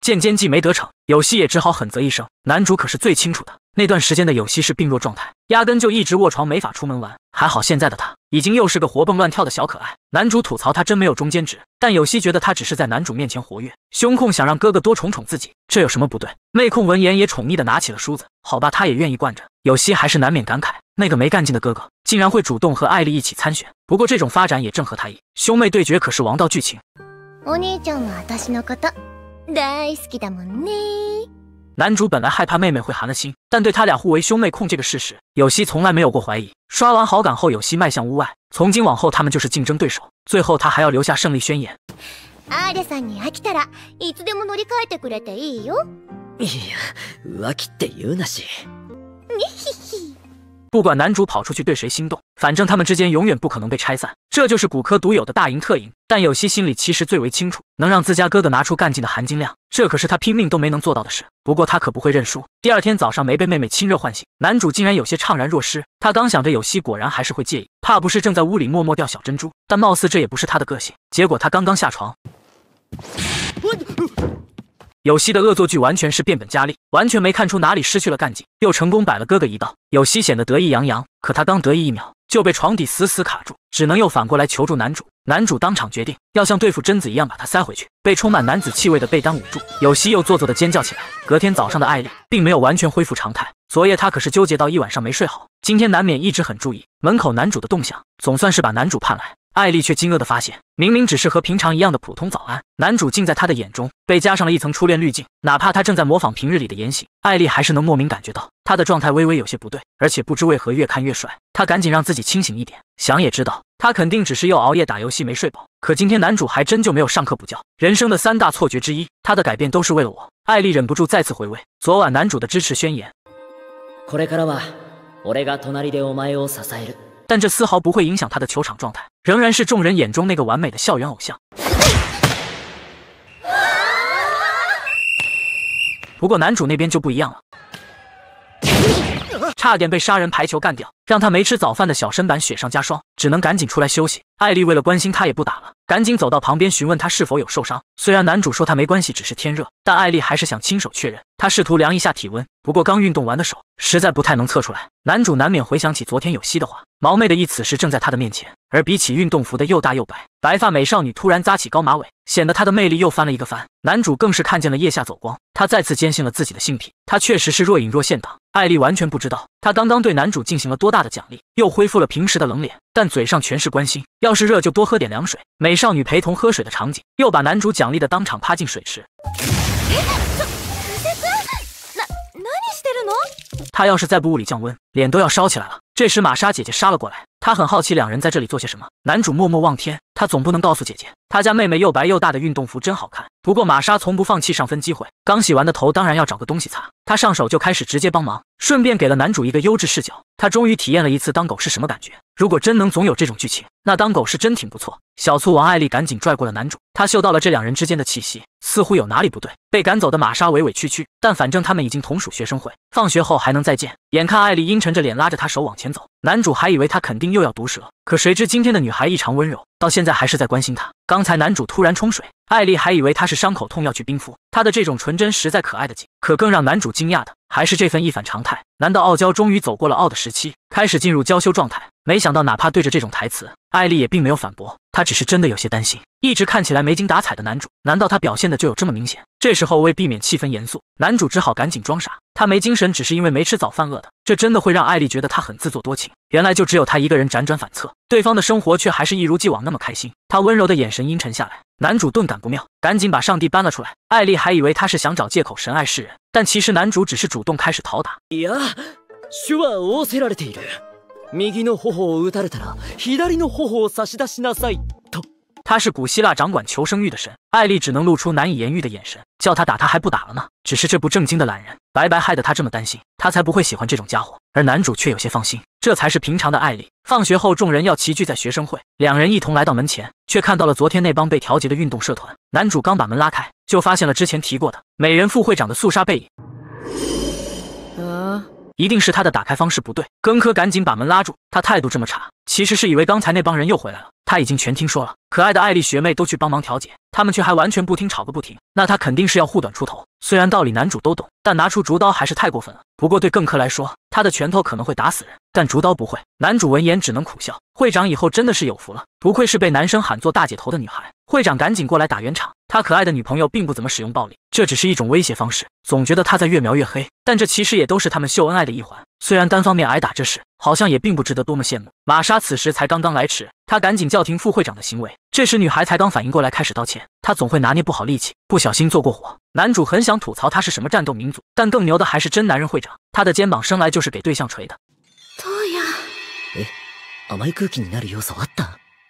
见奸计没得逞，有希也只好狠责一声。男主可是最清楚的。那段时间的有希是病弱状态，压根就一直卧床，没法出门玩。还好现在的他已经又是个活蹦乱跳的小可爱。男主吐槽他真没有中间值，但有希觉得他只是在男主面前活跃，兄控想让哥哥多宠宠自己，这有什么不对？妹控闻言也宠溺的拿起了梳子。好吧，他也愿意惯着有希，还是难免感慨那个没干劲的哥哥竟然会主动和艾丽一起参选。不过这种发展也正合他意，兄妹对决可是王道剧情。男主本来害怕妹妹会寒了心，但对他俩互为兄妹控这个事实，有希从来没有过怀疑。刷完好感后，有希迈向屋外，从今往后他们就是竞争对手。最后，他还要留下胜利宣言。さんに飽きたらいつでも乗り換えてくれていいよ。いや、ってうなし。不管男主跑出去对谁心动。反正他们之间永远不可能被拆散，这就是骨科独有的大赢特赢。但有希心里其实最为清楚，能让自家哥哥拿出干劲的含金量，这可是他拼命都没能做到的事。不过他可不会认输。第二天早上没被妹妹亲热唤醒，男主竟然有些怅然若失。他刚想着有希果然还是会介意，怕不是正在屋里默默掉小珍珠。但貌似这也不是他的个性。结果他刚刚下床，有希的恶作剧完全是变本加厉，完全没看出哪里失去了干劲，又成功摆了哥哥一道。有希显得得意洋洋，可他刚得意一秒。就被床底死死卡住，只能又反过来求助男主。男主当场决定要像对付贞子一样把她塞回去。被充满男子气味的被单捂住，有希又做作的尖叫起来。隔天早上的艾丽并没有完全恢复常态，昨夜她可是纠结到一晚上没睡好，今天难免一直很注意门口男主的动向，总算是把男主盼来。艾丽却惊愕地发现，明明只是和平常一样的普通早安，男主竟在她的眼中被加上了一层初恋滤镜。哪怕他正在模仿平日里的言行，艾丽还是能莫名感觉到他的状态微微有些不对，而且不知为何越看越帅。她赶紧让自己清醒一点，想也知道他肯定只是又熬夜打游戏没睡饱。可今天男主还真就没有上课补觉，人生的三大错觉之一。他的改变都是为了我。艾丽忍不住再次回味昨晚男主的支持宣言，但这丝毫不会影响他的球场状态。仍然是众人眼中那个完美的校园偶像。不过男主那边就不一样了，差点被杀人排球干掉。让他没吃早饭的小身板雪上加霜，只能赶紧出来休息。艾丽为了关心他也不打了，赶紧走到旁边询问他是否有受伤。虽然男主说他没关系，只是天热，但艾丽还是想亲手确认。他试图量一下体温，不过刚运动完的手实在不太能测出来。男主难免回想起昨天有希的话，毛妹的意此时正在他的面前。而比起运动服的又大又白，白发美少女突然扎起高马尾，显得她的魅力又翻了一个番。男主更是看见了腋下走光，他再次坚信了自己的性癖，他确实是若隐若现的。艾丽完全不知道。他刚刚对男主进行了多大的奖励，又恢复了平时的冷脸，但嘴上全是关心。要是热就多喝点凉水。美少女陪同喝水的场景，又把男主奖励的当场趴进水池。他要是再不物理降温，脸都要烧起来了。这时玛莎姐姐杀了过来。他很好奇两人在这里做些什么。男主默默望天，他总不能告诉姐姐，他家妹妹又白又大的运动服真好看。不过玛莎从不放弃上分机会，刚洗完的头当然要找个东西擦。他上手就开始直接帮忙，顺便给了男主一个优质视角。他终于体验了一次当狗是什么感觉。如果真能总有这种剧情，那当狗是真挺不错。小醋王艾丽赶紧拽过了男主。他嗅到了这两人之间的气息，似乎有哪里不对。被赶走的玛莎委委屈屈，但反正他们已经同属学生会，放学后还能再见。眼看艾丽阴沉着脸拉着他手往前走，男主还以为她肯定又要毒舌，可谁知今天的女孩异常温柔，到现在还是在关心他。刚才男主突然冲水，艾丽还以为他是伤口痛要去冰敷，他的这种纯真实在可爱的紧。可更让男主惊讶的还是这份一反常态，难道傲娇终于走过了傲的时期，开始进入娇羞状态？没想到，哪怕对着这种台词，艾丽也并没有反驳。她只是真的有些担心，一直看起来没精打采的男主，难道他表现的就有这么明显？这时候，为避免气氛严肃，男主只好赶紧装傻。他没精神，只是因为没吃早饭饿的。这真的会让艾丽觉得他很自作多情。原来就只有他一个人辗转反侧，对方的生活却还是一如既往那么开心。他温柔的眼神阴沉下来，男主顿感不妙，赶紧把上帝搬了出来。艾丽还以为他是想找借口神爱世人，但其实男主只是主动开始讨打。他是古希腊掌管求生欲的神，艾丽只能露出难以言喻的眼神，叫他打他还不打了呢。只是这不正经的懒人，白白害得他这么担心，他才不会喜欢这种家伙。而男主却有些放心，这才是平常的艾丽。放学后，众人要齐聚在学生会，两人一同来到门前，却看到了昨天那帮被调节的运动社团。男主刚把门拉开，就发现了之前提过的美人副会长的肃杀背影。一定是他的打开方式不对，庚科赶紧把门拉住。他态度这么差，其实是以为刚才那帮人又回来了。他已经全听说了，可爱的艾丽学妹都去帮忙调解，他们却还完全不听，吵个不停。那他肯定是要护短出头。虽然道理男主都懂，但拿出竹刀还是太过分了。不过对更科来说，他的拳头可能会打死人，但竹刀不会。男主闻言只能苦笑。会长以后真的是有福了，不愧是被男生喊作大姐头的女孩。会长赶紧过来打圆场。他可爱的女朋友并不怎么使用暴力，这只是一种威胁方式。总觉得他在越描越黑，但这其实也都是他们秀恩爱的一环。虽然单方面挨打这事，好像也并不值得多么羡慕。玛莎此时才刚刚来迟，他赶紧叫停副会长的行为。这时女孩才刚反应过来，开始道歉。她总会拿捏不好力气，不小心做过火。男主很想吐槽他是什么战斗民族，但更牛的还是真男人会长，他的肩膀生来就是给对象捶的。对呀。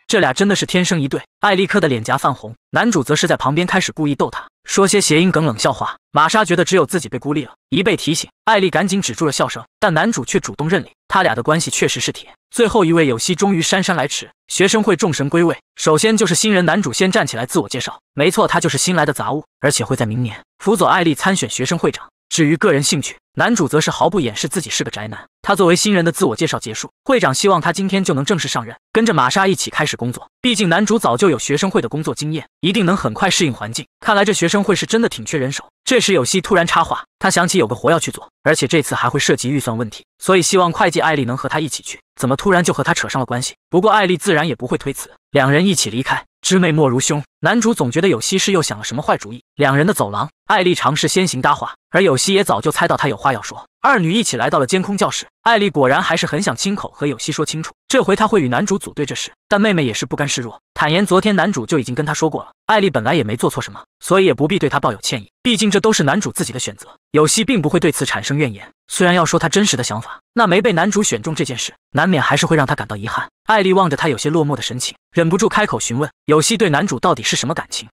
这俩真的是天生一对。艾利克的脸颊泛红，男主则是在旁边开始故意逗他，说些谐音梗冷笑话。玛莎觉得只有自己被孤立了，一被提醒，艾丽赶紧止住了笑声，但男主却主动认领，他俩的关系确实是铁。最后一位有希终于姗姗来迟。学生会众神归位，首先就是新人男主先站起来自我介绍。没错，他就是新来的杂物，而且会在明年辅佐艾丽参选学生会长。至于个人兴趣……男主则是毫不掩饰自己是个宅男。他作为新人的自我介绍结束，会长希望他今天就能正式上任，跟着玛莎一起开始工作。毕竟男主早就有学生会的工作经验，一定能很快适应环境。看来这学生会是真的挺缺人手。这时有希突然插话，他想起有个活要去做，而且这次还会涉及预算问题，所以希望会计艾丽能和他一起去。怎么突然就和他扯上了关系？不过艾丽自然也不会推辞，两人一起离开。师妹莫如兄。男主总觉得有西是又想了什么坏主意。两人的走廊，艾丽尝试先行搭话，而有西也早就猜到她有话要说。二女一起来到了监控教室，艾丽果然还是很想亲口和有西说清楚，这回她会与男主组队这事，但妹妹也是不甘示弱。坦言，昨天男主就已经跟他说过了。艾丽本来也没做错什么，所以也不必对他抱有歉意。毕竟这都是男主自己的选择。有希并不会对此产生怨言。虽然要说他真实的想法，那没被男主选中这件事，难免还是会让他感到遗憾。艾丽望着他有些落寞的神情，忍不住开口询问：有希对男主到底是什么感情？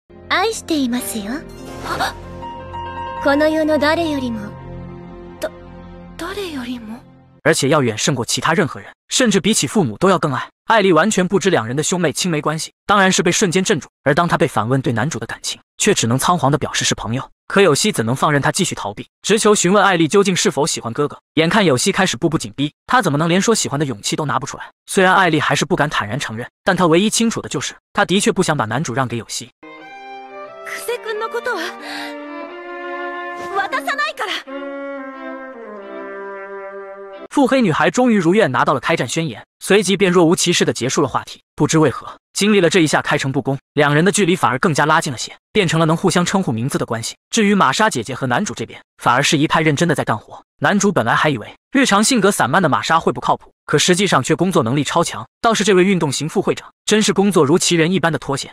而且要远胜过其他任何人，甚至比起父母都要更爱。艾丽完全不知两人的兄妹亲梅关系，当然是被瞬间镇住。而当她被反问对男主的感情，却只能仓皇的表示是朋友。可有希怎能放任他继续逃避，直求询问艾丽究竟是否喜欢哥哥？眼看有希开始步步紧逼，他怎么能连说喜欢的勇气都拿不出来？虽然艾丽还是不敢坦然承认，但她唯一清楚的就是，她的确不想把男主让给有希。腹黑女孩终于如愿拿到了开战宣言，随即便若无其事的结束了话题。不知为何，经历了这一下开诚布公，两人的距离反而更加拉近了些，变成了能互相称呼名字的关系。至于玛莎姐姐和男主这边，反而是一派认真的在干活。男主本来还以为日常性格散漫的玛莎会不靠谱，可实际上却工作能力超强。倒是这位运动型副会长，真是工作如其人一般的脱险。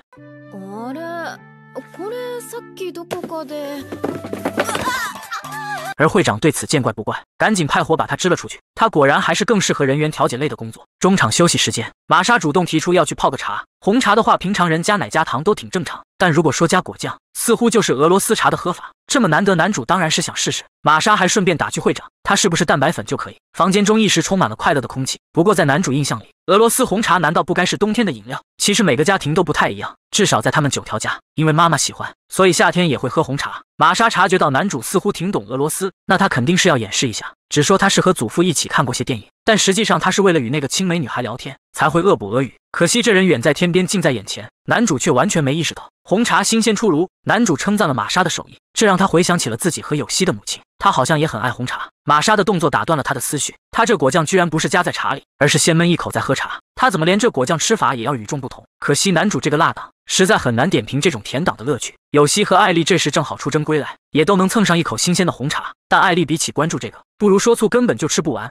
而会长对此见怪不怪，赶紧派火把他支了出去。他果然还是更适合人员调解类的工作。中场休息时间，玛莎主动提出要去泡个茶。红茶的话，平常人加奶加糖都挺正常，但如果说加果酱，似乎就是俄罗斯茶的喝法。这么难得，男主当然是想试试。玛莎还顺便打趣会长，他是不是蛋白粉就可以？房间中一时充满了快乐的空气。不过在男主印象里，俄罗斯红茶难道不该是冬天的饮料？其实每个家庭都不太一样，至少在他们九条家，因为妈妈喜欢，所以夏天也会喝红茶。玛莎察觉到男主似乎挺懂俄罗斯，那他肯定是要演示一下。只说他是和祖父一起看过些电影，但实际上他是为了与那个青梅女孩聊天才会恶补俄语。可惜这人远在天边，近在眼前，男主却完全没意识到。红茶新鲜出炉，男主称赞了玛莎的手艺，这让他回想起了自己和有希的母亲，他好像也很爱红茶。玛莎的动作打断了他的思绪，他这果酱居然不是加在茶里，而是先闷一口再喝茶，他怎么连这果酱吃法也要与众不同？可惜男主这个辣党实在很难点评这种甜党的乐趣。有希和艾丽这时正好出征归来，也都能蹭上一口新鲜的红茶，但艾丽比起关注这个，不如说醋根本就吃不完。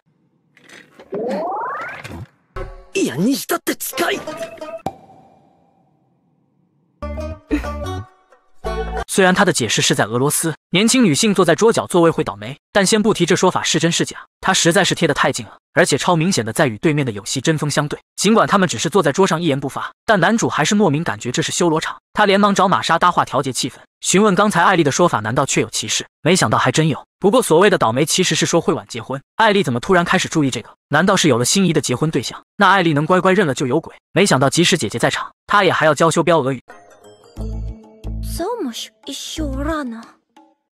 虽然他的解释是在俄罗斯，年轻女性坐在桌角座位会倒霉，但先不提这说法是真是假。他实在是贴得太近了，而且超明显的在与对面的有戏针锋相对。尽管他们只是坐在桌上一言不发，但男主还是莫名感觉这是修罗场。他连忙找玛莎搭话调节气氛，询问刚才艾丽的说法，难道确有其事？没想到还真有。不过所谓的倒霉其实是说会晚结婚。艾丽怎么突然开始注意这个？难道是有了心仪的结婚对象？那艾丽能乖乖认了就有鬼。没想到即使姐姐在场，她也还要娇羞飙俄语。么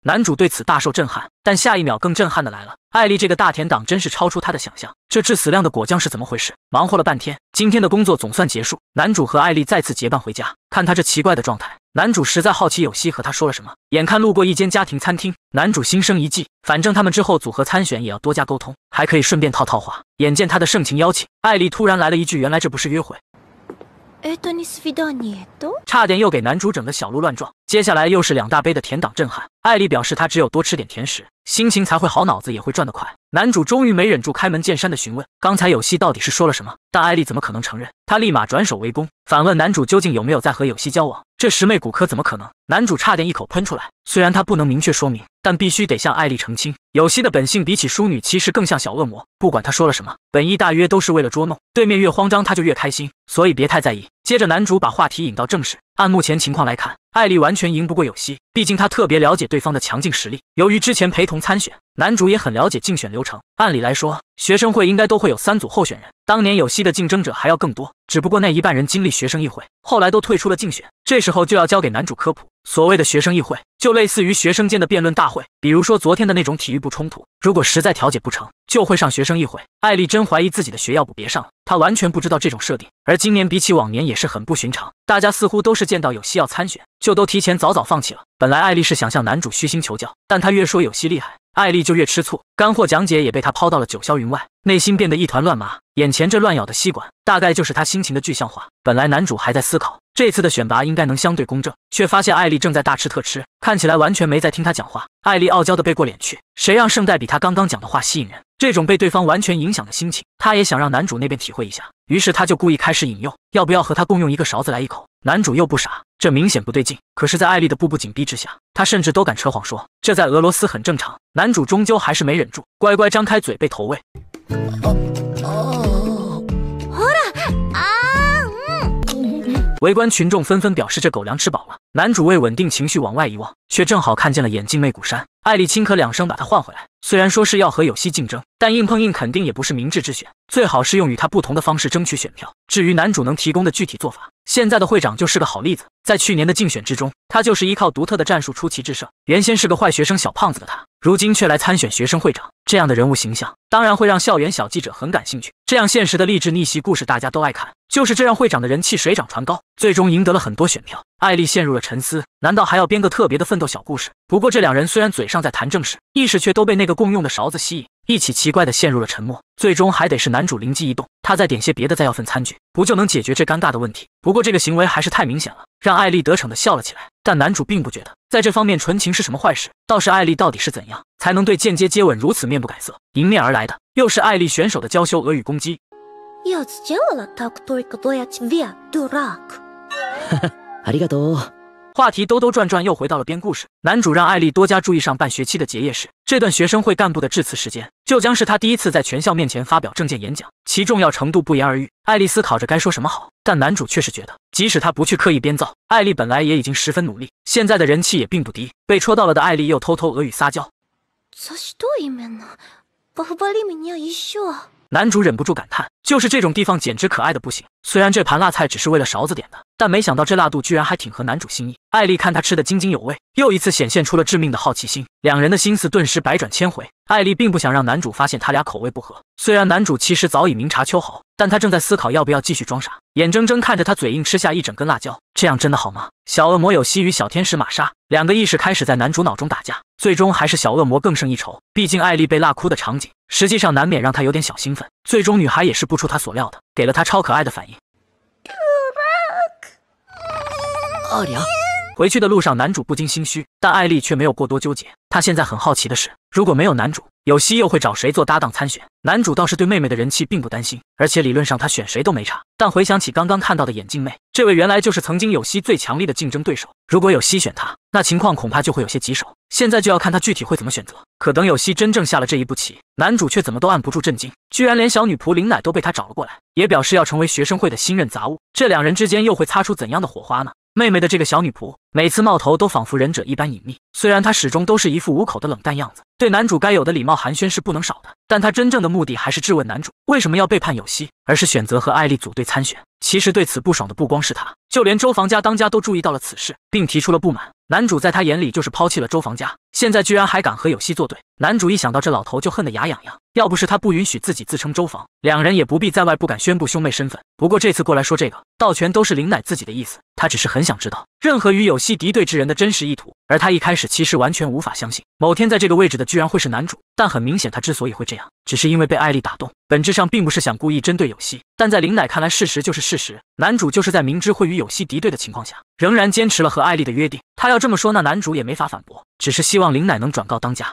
男主对此大受震撼，但下一秒更震撼的来了。艾丽这个大甜党真是超出他的想象，这致死量的果酱是怎么回事？忙活了半天，今天的工作总算结束。男主和艾丽再次结伴回家，看他这奇怪的状态，男主实在好奇有希和他说了什么。眼看路过一间家庭餐厅，男主心生一计，反正他们之后组合参选也要多加沟通，还可以顺便套套话。眼见他的盛情邀请，艾丽突然来了一句：“原来这不是约会。”差点又给男主整的小鹿乱撞，接下来又是两大杯的甜党震撼。艾丽表示她只有多吃点甜食，心情才会好，脑子也会转得快。男主终于没忍住，开门见山的询问刚才有希到底是说了什么。但艾丽怎么可能承认？她立马转守为攻，反问男主究竟有没有在和有希交往？这十妹骨科怎么可能？男主差点一口喷出来。虽然他不能明确说明，但必须得向艾丽澄清，有希的本性比起淑女其实更像小恶魔。不管他说了什么，本意大约都是为了捉弄。对面越慌张，他就越开心，所以别太在意。接着，男主把话题引到正事。按目前情况来看，艾丽完全赢不过有希，毕竟他特别了解对方的强劲实力。由于之前陪同参选，男主也很了解竞选流程。按理来说，学生会应该都会有三组候选人，当年有希的竞争者还要更多。只不过那一半人经历学生议会，后来都退出了竞选。这时候就要交给男主科普，所谓的学生议会，就类似于学生间的辩论大会。比如说昨天的那种体育部冲突，如果实在调解不成。就会上学生一回，艾丽真怀疑自己的学要不别上了，她完全不知道这种设定。而今年比起往年也是很不寻常，大家似乎都是见到有戏要参选就都提前早早放弃了。本来艾丽是想向男主虚心求教，但他越说有戏厉害，艾丽就越吃醋，干货讲解也被他抛到了九霄云外。内心变得一团乱麻，眼前这乱咬的吸管大概就是他心情的具象化。本来男主还在思考这次的选拔应该能相对公正，却发现艾丽正在大吃特吃，看起来完全没在听他讲话。艾丽傲娇的背过脸去，谁让圣代比他刚刚讲的话吸引人？这种被对方完全影响的心情，他也想让男主那边体会一下，于是他就故意开始引诱，要不要和他共用一个勺子来一口？男主又不傻，这明显不对劲。可是，在艾丽的步步紧逼之下，他甚至都敢扯谎说这在俄罗斯很正常。男主终究还是没忍住，乖乖张开嘴被投喂。Oh. 围观群众纷纷表示，这狗粮吃饱了。男主为稳定情绪，往外一望，却正好看见了眼镜妹古山艾丽，轻咳两声，把他唤回来。虽然说是要和有希竞争，但硬碰硬肯定也不是明智之选，最好是用与他不同的方式争取选票。至于男主能提供的具体做法，现在的会长就是个好例子。在去年的竞选之中，他就是依靠独特的战术出奇制胜。原先是个坏学生小胖子的他，如今却来参选学生会长，这样的人物形象当然会让校园小记者很感兴趣。这样现实的励志逆袭故事，大家都爱看。就是这让会长的人气水涨船高，最终赢得了很多选票。艾丽陷入了沉思，难道还要编个特别的奋斗小故事？不过这两人虽然嘴上在谈正事，意识却都被那个共用的勺子吸引，一起奇怪的陷入了沉默。最终还得是男主灵机一动，他再点些别的，再要份餐具，不就能解决这尴尬的问题？不过这个行为还是太明显了，让艾丽得逞的笑了起来。但男主并不觉得在这方面纯情是什么坏事，倒是艾丽到底是怎样才能对间接接吻如此面不改色？迎面而来的又是艾丽选手的娇羞俄语攻击。やつじゃらタクトリックドヤチビアドラク。呵呵，ありがとう。话题兜兜转转又回到了编故事。男主让艾丽多加注意上半学期的结业式，这段学生会干部的致辞时间就将是他第一次在全校面前发表政见演讲，其重要程度不言而喻。艾丽思考着该说什么好，但男主却是觉得，即使他不去刻意编造，艾丽本来也已经十分努力，现在的人气也并不低。被戳到了的艾丽又偷偷俄语撒娇。男主忍不住感叹：“就是这种地方，简直可爱的不行。”虽然这盘辣菜只是为了勺子点的。但没想到，这辣度居然还挺合男主心意。艾丽看他吃得津津有味，又一次显现出了致命的好奇心。两人的心思顿时百转千回。艾丽并不想让男主发现他俩口味不合，虽然男主其实早已明察秋毫，但他正在思考要不要继续装傻，眼睁睁看着他嘴硬吃下一整根辣椒，这样真的好吗？小恶魔有希与小天使玛莎两个意识开始在男主脑中打架，最终还是小恶魔更胜一筹。毕竟艾丽被辣哭的场景，实际上难免让他有点小兴奋。最终，女孩也是不出他所料的，给了他超可爱的反应。回去的路上，男主不禁心虚，但艾丽却没有过多纠结。她现在很好奇的是，如果没有男主，有希又会找谁做搭档参选？男主倒是对妹妹的人气并不担心，而且理论上他选谁都没差。但回想起刚刚看到的眼镜妹，这位原来就是曾经有希最强力的竞争对手。如果有希选他，那情况恐怕就会有些棘手。现在就要看他具体会怎么选择。可等有希真正下了这一步棋，男主却怎么都按不住震惊，居然连小女仆林奶都被他找了过来，也表示要成为学生会的新任杂物。这两人之间又会擦出怎样的火花呢？妹妹的这个小女仆，每次冒头都仿佛忍者一般隐秘。虽然她始终都是一副无口的冷淡样子，对男主该有的礼貌寒暄是不能少的，但她真正的目的还是质问男主为什么要背叛有希，而是选择和艾丽组队参选。其实对此不爽的不光是她，就连周房家当家都注意到了此事，并提出了不满。男主在他眼里就是抛弃了周房家，现在居然还敢和有希作对。男主一想到这老头就恨得牙痒痒，要不是他不允许自己自称周房，两人也不必在外不敢宣布兄妹身份。不过这次过来说这个，倒全都是林乃自己的意思。他只是很想知道，任何与有希敌对之人的真实意图。而他一开始其实完全无法相信，某天在这个位置的居然会是男主。但很明显，他之所以会这样，只是因为被艾丽打动，本质上并不是想故意针对有希。但在林奶看来，事实就是事实，男主就是在明知会与有希敌对的情况下，仍然坚持了和艾丽的约定。他要这么说，那男主也没法反驳，只是希望林奶能转告当家。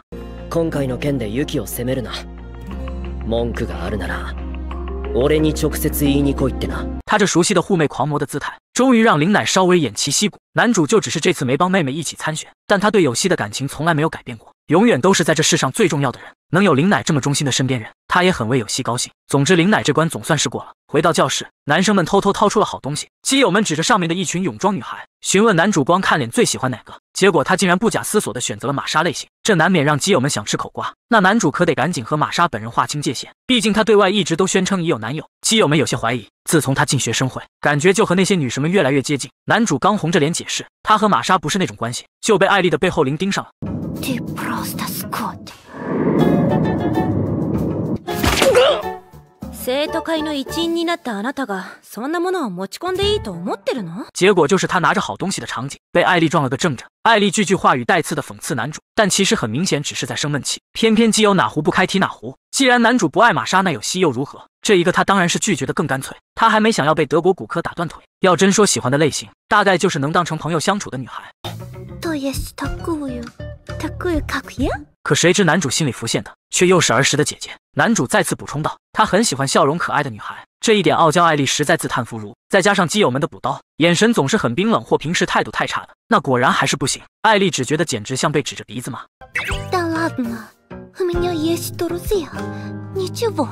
他这熟悉的护妹狂魔的姿态，终于让林乃稍微偃旗息鼓。男主就只是这次没帮妹妹一起参选，但他对有希的感情从来没有改变过。永远都是在这世上最重要的人，能有林奶这么忠心的身边人，他也很为有希高兴。总之，林奶这关总算是过了。回到教室，男生们偷偷掏出了好东西，基友们指着上面的一群泳装女孩，询问男主光看脸最喜欢哪个。结果他竟然不假思索地选择了玛莎类型，这难免让基友们想吃口瓜。那男主可得赶紧和玛莎本人划清界限，毕竟他对外一直都宣称已有男友。基友们有些怀疑，自从他进学生会，感觉就和那些女神们越来越接近。男主刚红着脸解释他和玛莎不是那种关系，就被艾丽的背后灵盯上了。生徒会一になななっったたあがそんんもののを持ち込でいいと思てる结果就是他拿着好东西的场景被艾丽撞了个正着。艾丽句句话语带刺的讽刺男主，但其实很明显只是在生闷气。偏偏基友哪壶不开提哪壶，既然男主不爱玛莎，那有戏又如何？这一个他当然是拒绝的更干脆，他还没想要被德国骨科打断腿。要真说喜欢的类型，大概就是能当成朋友相处的女孩。可谁知男主心里浮现的，却又是儿时的姐姐。男主再次补充道，他很喜欢笑容可爱的女孩。这一点傲娇艾丽实在自叹弗如，再加上基友们的补刀，眼神总是很冰冷或平时态度太差的，那果然还是不行。艾丽只觉得简直像被指着鼻子骂。明天也是多罗西啊，你这不？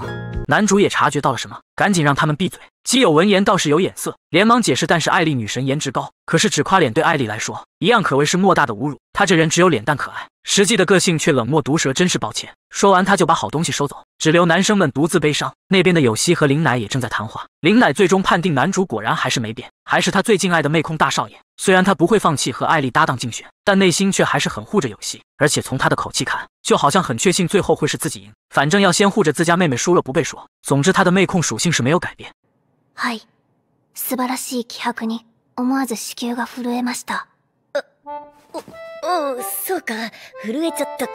男主也察觉到了什么，赶紧让他们闭嘴。基友闻言倒是有眼色，连忙解释。但是艾丽女神颜值高，可是只夸脸对艾丽来说一样可谓是莫大的侮辱。她这人只有脸蛋可爱。实际的个性却冷漠毒舌，真是抱歉。说完，他就把好东西收走，只留男生们独自悲伤。那边的有希和林乃也正在谈话。林乃最终判定男主果然还是没变，还是他最敬爱的妹控大少爷。虽然他不会放弃和艾丽搭档竞选，但内心却还是很护着有希。而且从他的口气看，就好像很确信最后会是自己赢。反正要先护着自家妹妹，输了不被说。总之，他的妹控属性是没有改变。嗨，哦，so か，震えちゃったか。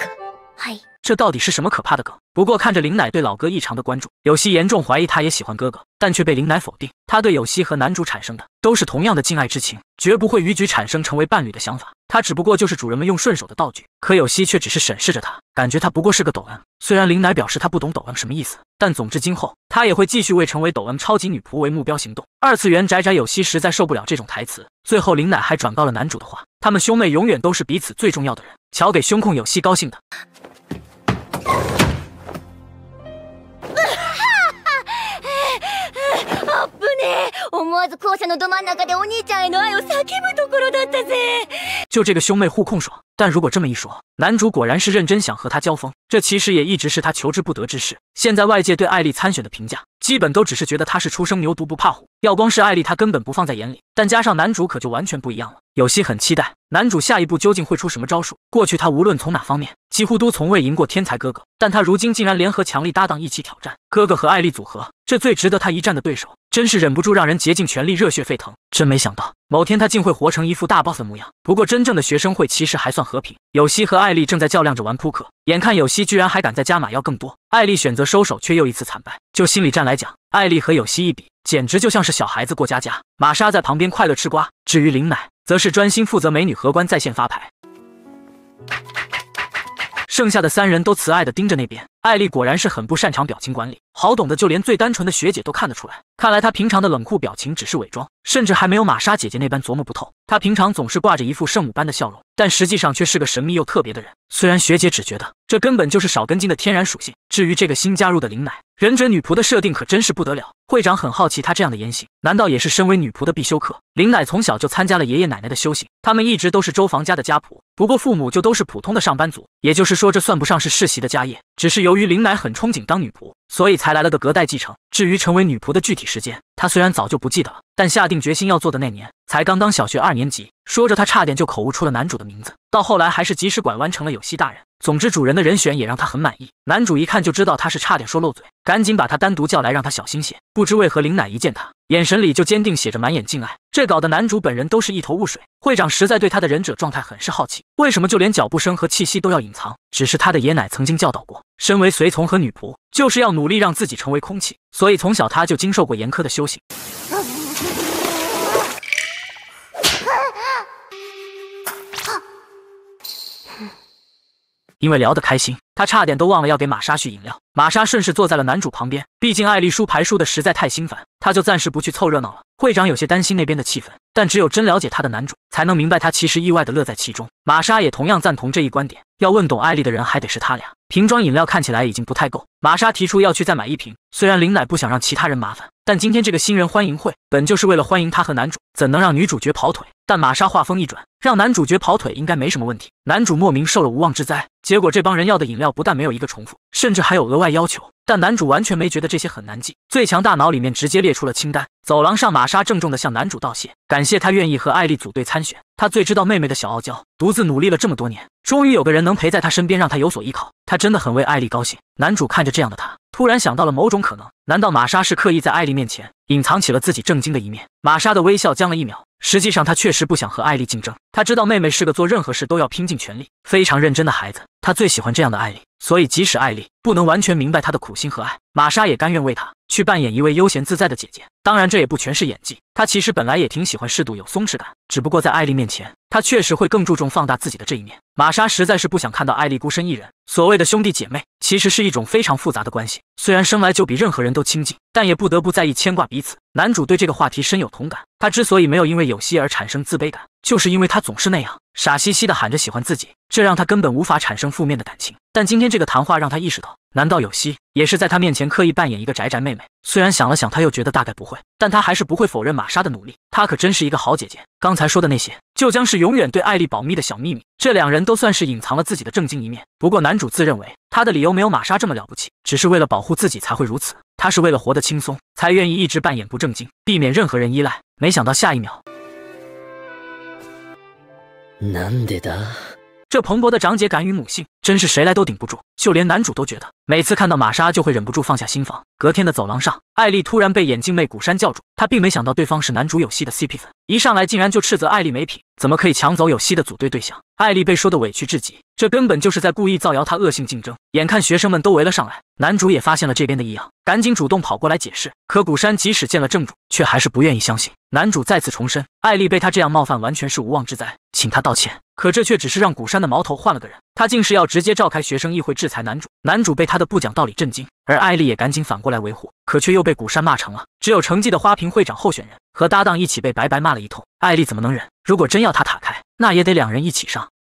这到底是什么可怕的梗？不过看着林奶对老哥异常的关注，有希严重怀疑他也喜欢哥哥，但却被林奶否定。他对有希和男主产生的都是同样的敬爱之情，绝不会逾矩产生成为伴侣的想法。他只不过就是主人们用顺手的道具。可有希却只是审视着他，感觉他不过是个抖 M。虽然林奶表示他不懂抖 M 什么意思，但总之今后，他也会继续为成为抖 M 超级女仆为目标行动。二次元宅宅有希实在受不了这种台词。最后，林奶还转告了男主的话：“他们兄妹永远都是彼此最重要的人。”瞧，给胸控有戏，高兴的。哈！思わず後者のど真ん中でお兄ちゃんへの愛を叫ぶところだったぜ。就这个兄妹互控爽，但如果这么一说，男主果然是认真想和他交锋，这其实也一直是他求之不得之事。现在外界对艾丽参选的评价，基本都只是觉得他是初生牛犊不怕虎，要光是艾丽，他根本不放在眼里。但加上男主，可就完全不一样了。有戏，很期待男主下一步究竟会出什么招数。过去他无论从哪方面，几乎都从未赢过天才哥哥，但他如今竟然联合强力搭档一起挑战哥哥和艾丽组合，这最值得他一战的对手，真是忍不住让人竭尽全力，热血沸腾。真没想到。某天，他竟会活成一副大 boss 模样。不过，真正的学生会其实还算和平。有希和艾丽正在较量着玩扑克，眼看有希居然还敢再加码要更多，艾丽选择收手，却又一次惨败。就心理战来讲，艾丽和有希一比，简直就像是小孩子过家家。玛莎在旁边快乐吃瓜，至于林奶，则是专心负责美女荷官在线发牌。剩下的三人都慈爱的盯着那边。艾丽果然是很不擅长表情管理，好懂的，就连最单纯的学姐都看得出来。看来她平常的冷酷表情只是伪装，甚至还没有玛莎姐姐那般琢磨不透。她平常总是挂着一副圣母般的笑容，但实际上却是个神秘又特别的人。虽然学姐只觉得这根本就是少根筋的天然属性。至于这个新加入的灵奶，忍者女仆的设定可真是不得了，会长很好奇她这样的言行，难道也是身为女仆的必修课？林乃从小就参加了爷爷奶奶的修行，他们一直都是周房家的家仆，不过父母就都是普通的上班族，也就是说这算不上是世袭的家业，只是由于林乃很憧憬当女仆，所以才来了个隔代继承。至于成为女仆的具体时间，他虽然早就不记得了，但下定决心要做的那年才刚刚小学二年级。说着，他差点就口误出了男主的名字，到后来还是及时拐弯成了有希大人。总之，主人的人选也让他很满意。男主一看就知道他是差点说漏嘴，赶紧把他单独叫来，让他小心些。不知为何，林乃一见他，眼神里就坚定写着满眼敬爱，这搞得男主本人都是一头雾水。会长实在对他的忍者状态很是好奇，为什么就连脚步声和气息都要隐藏？只是他的爷奶曾经教导过，身为随从和女仆，就是要努力让自己成为空气，所以从小他就经受过严苛的修行。因为聊得开心。他差点都忘了要给玛莎续饮料。玛莎顺势坐在了男主旁边，毕竟艾丽输牌输的实在太心烦，他就暂时不去凑热闹了。会长有些担心那边的气氛，但只有真了解他的男主，才能明白他其实意外的乐在其中。玛莎也同样赞同这一观点，要问懂艾丽的人，还得是他俩。瓶装饮料看起来已经不太够，玛莎提出要去再买一瓶。虽然林奶不想让其他人麻烦，但今天这个新人欢迎会本就是为了欢迎他和男主，怎能让女主角跑腿？但玛莎话锋一转，让男主角跑腿应该没什么问题。男主莫名受了无妄之灾，结果这帮人要的饮料。不但没有一个重复，甚至还有额外要求。但男主完全没觉得这些很难记，最强大脑里面直接列出了清单。走廊上，玛莎郑重地向男主道谢，感谢他愿意和艾丽组队参选。他最知道妹妹的小傲娇，独自努力了这么多年，终于有个人能陪在他身边，让他有所依靠。他真的很为艾丽高兴。男主看着这样的她，突然想到了某种可能：难道玛莎是刻意在艾丽面前隐藏起了自己正经的一面？玛莎的微笑僵了一秒，实际上她确实不想和艾丽竞争。她知道妹妹是个做任何事都要拼尽全力、非常认真的孩子，她最喜欢这样的艾丽。所以，即使艾丽不能完全明白他的苦心和爱，玛莎也甘愿为他去扮演一位悠闲自在的姐姐。当然，这也不全是演技，她其实本来也挺喜欢适度有松弛感。只不过在艾丽面前，她确实会更注重放大自己的这一面。玛莎实在是不想看到艾丽孤身一人。所谓的兄弟姐妹，其实是一种非常复杂的关系。虽然生来就比任何人都亲近，但也不得不在意、牵挂彼此。男主对这个话题深有同感。他之所以没有因为有希而产生自卑感，就是因为他总是那样傻兮兮的喊着喜欢自己，这让他根本无法产生负面的感情。但今天这个谈话让他意识到，难道有希也是在他面前刻意扮演一个宅宅妹妹？虽然想了想，他又觉得大概不会，但他还是不会否认玛莎的努力。她可真是一个好姐姐。刚才说的那些，就将是永远对艾丽保密的小秘密。这两人都算是隐藏了自己的正经一面。不过男。男主自认为他的理由没有玛莎这么了不起，只是为了保护自己才会如此。他是为了活得轻松，才愿意一直扮演不正经，避免任何人依赖。没想到下一秒。这蓬勃的长姐感与母性，真是谁来都顶不住，就连男主都觉得每次看到玛莎就会忍不住放下心房。隔天的走廊上，艾丽突然被眼镜妹古山叫住，她并没想到对方是男主有戏的 CP 粉，一上来竟然就斥责艾丽没品，怎么可以抢走有戏的组队对象？艾丽被说的委屈至极，这根本就是在故意造谣，她恶性竞争。眼看学生们都围了上来，男主也发现了这边的异样，赶紧主动跑过来解释。可古山即使见了正主，却还是不愿意相信。男主再次重申，艾丽被他这样冒犯完全是无妄之灾。请他道歉，可这却只是让古山的矛头换了个人。他竟是要直接召开学生议会制裁男主。男主被他的不讲道理震惊，而艾丽也赶紧反过来维护，可却又被古山骂成了只有成绩的花瓶会长候选人，和搭档一起被白白骂了一通。艾丽怎么能忍？如果真要他塔开，那也得两人一起上。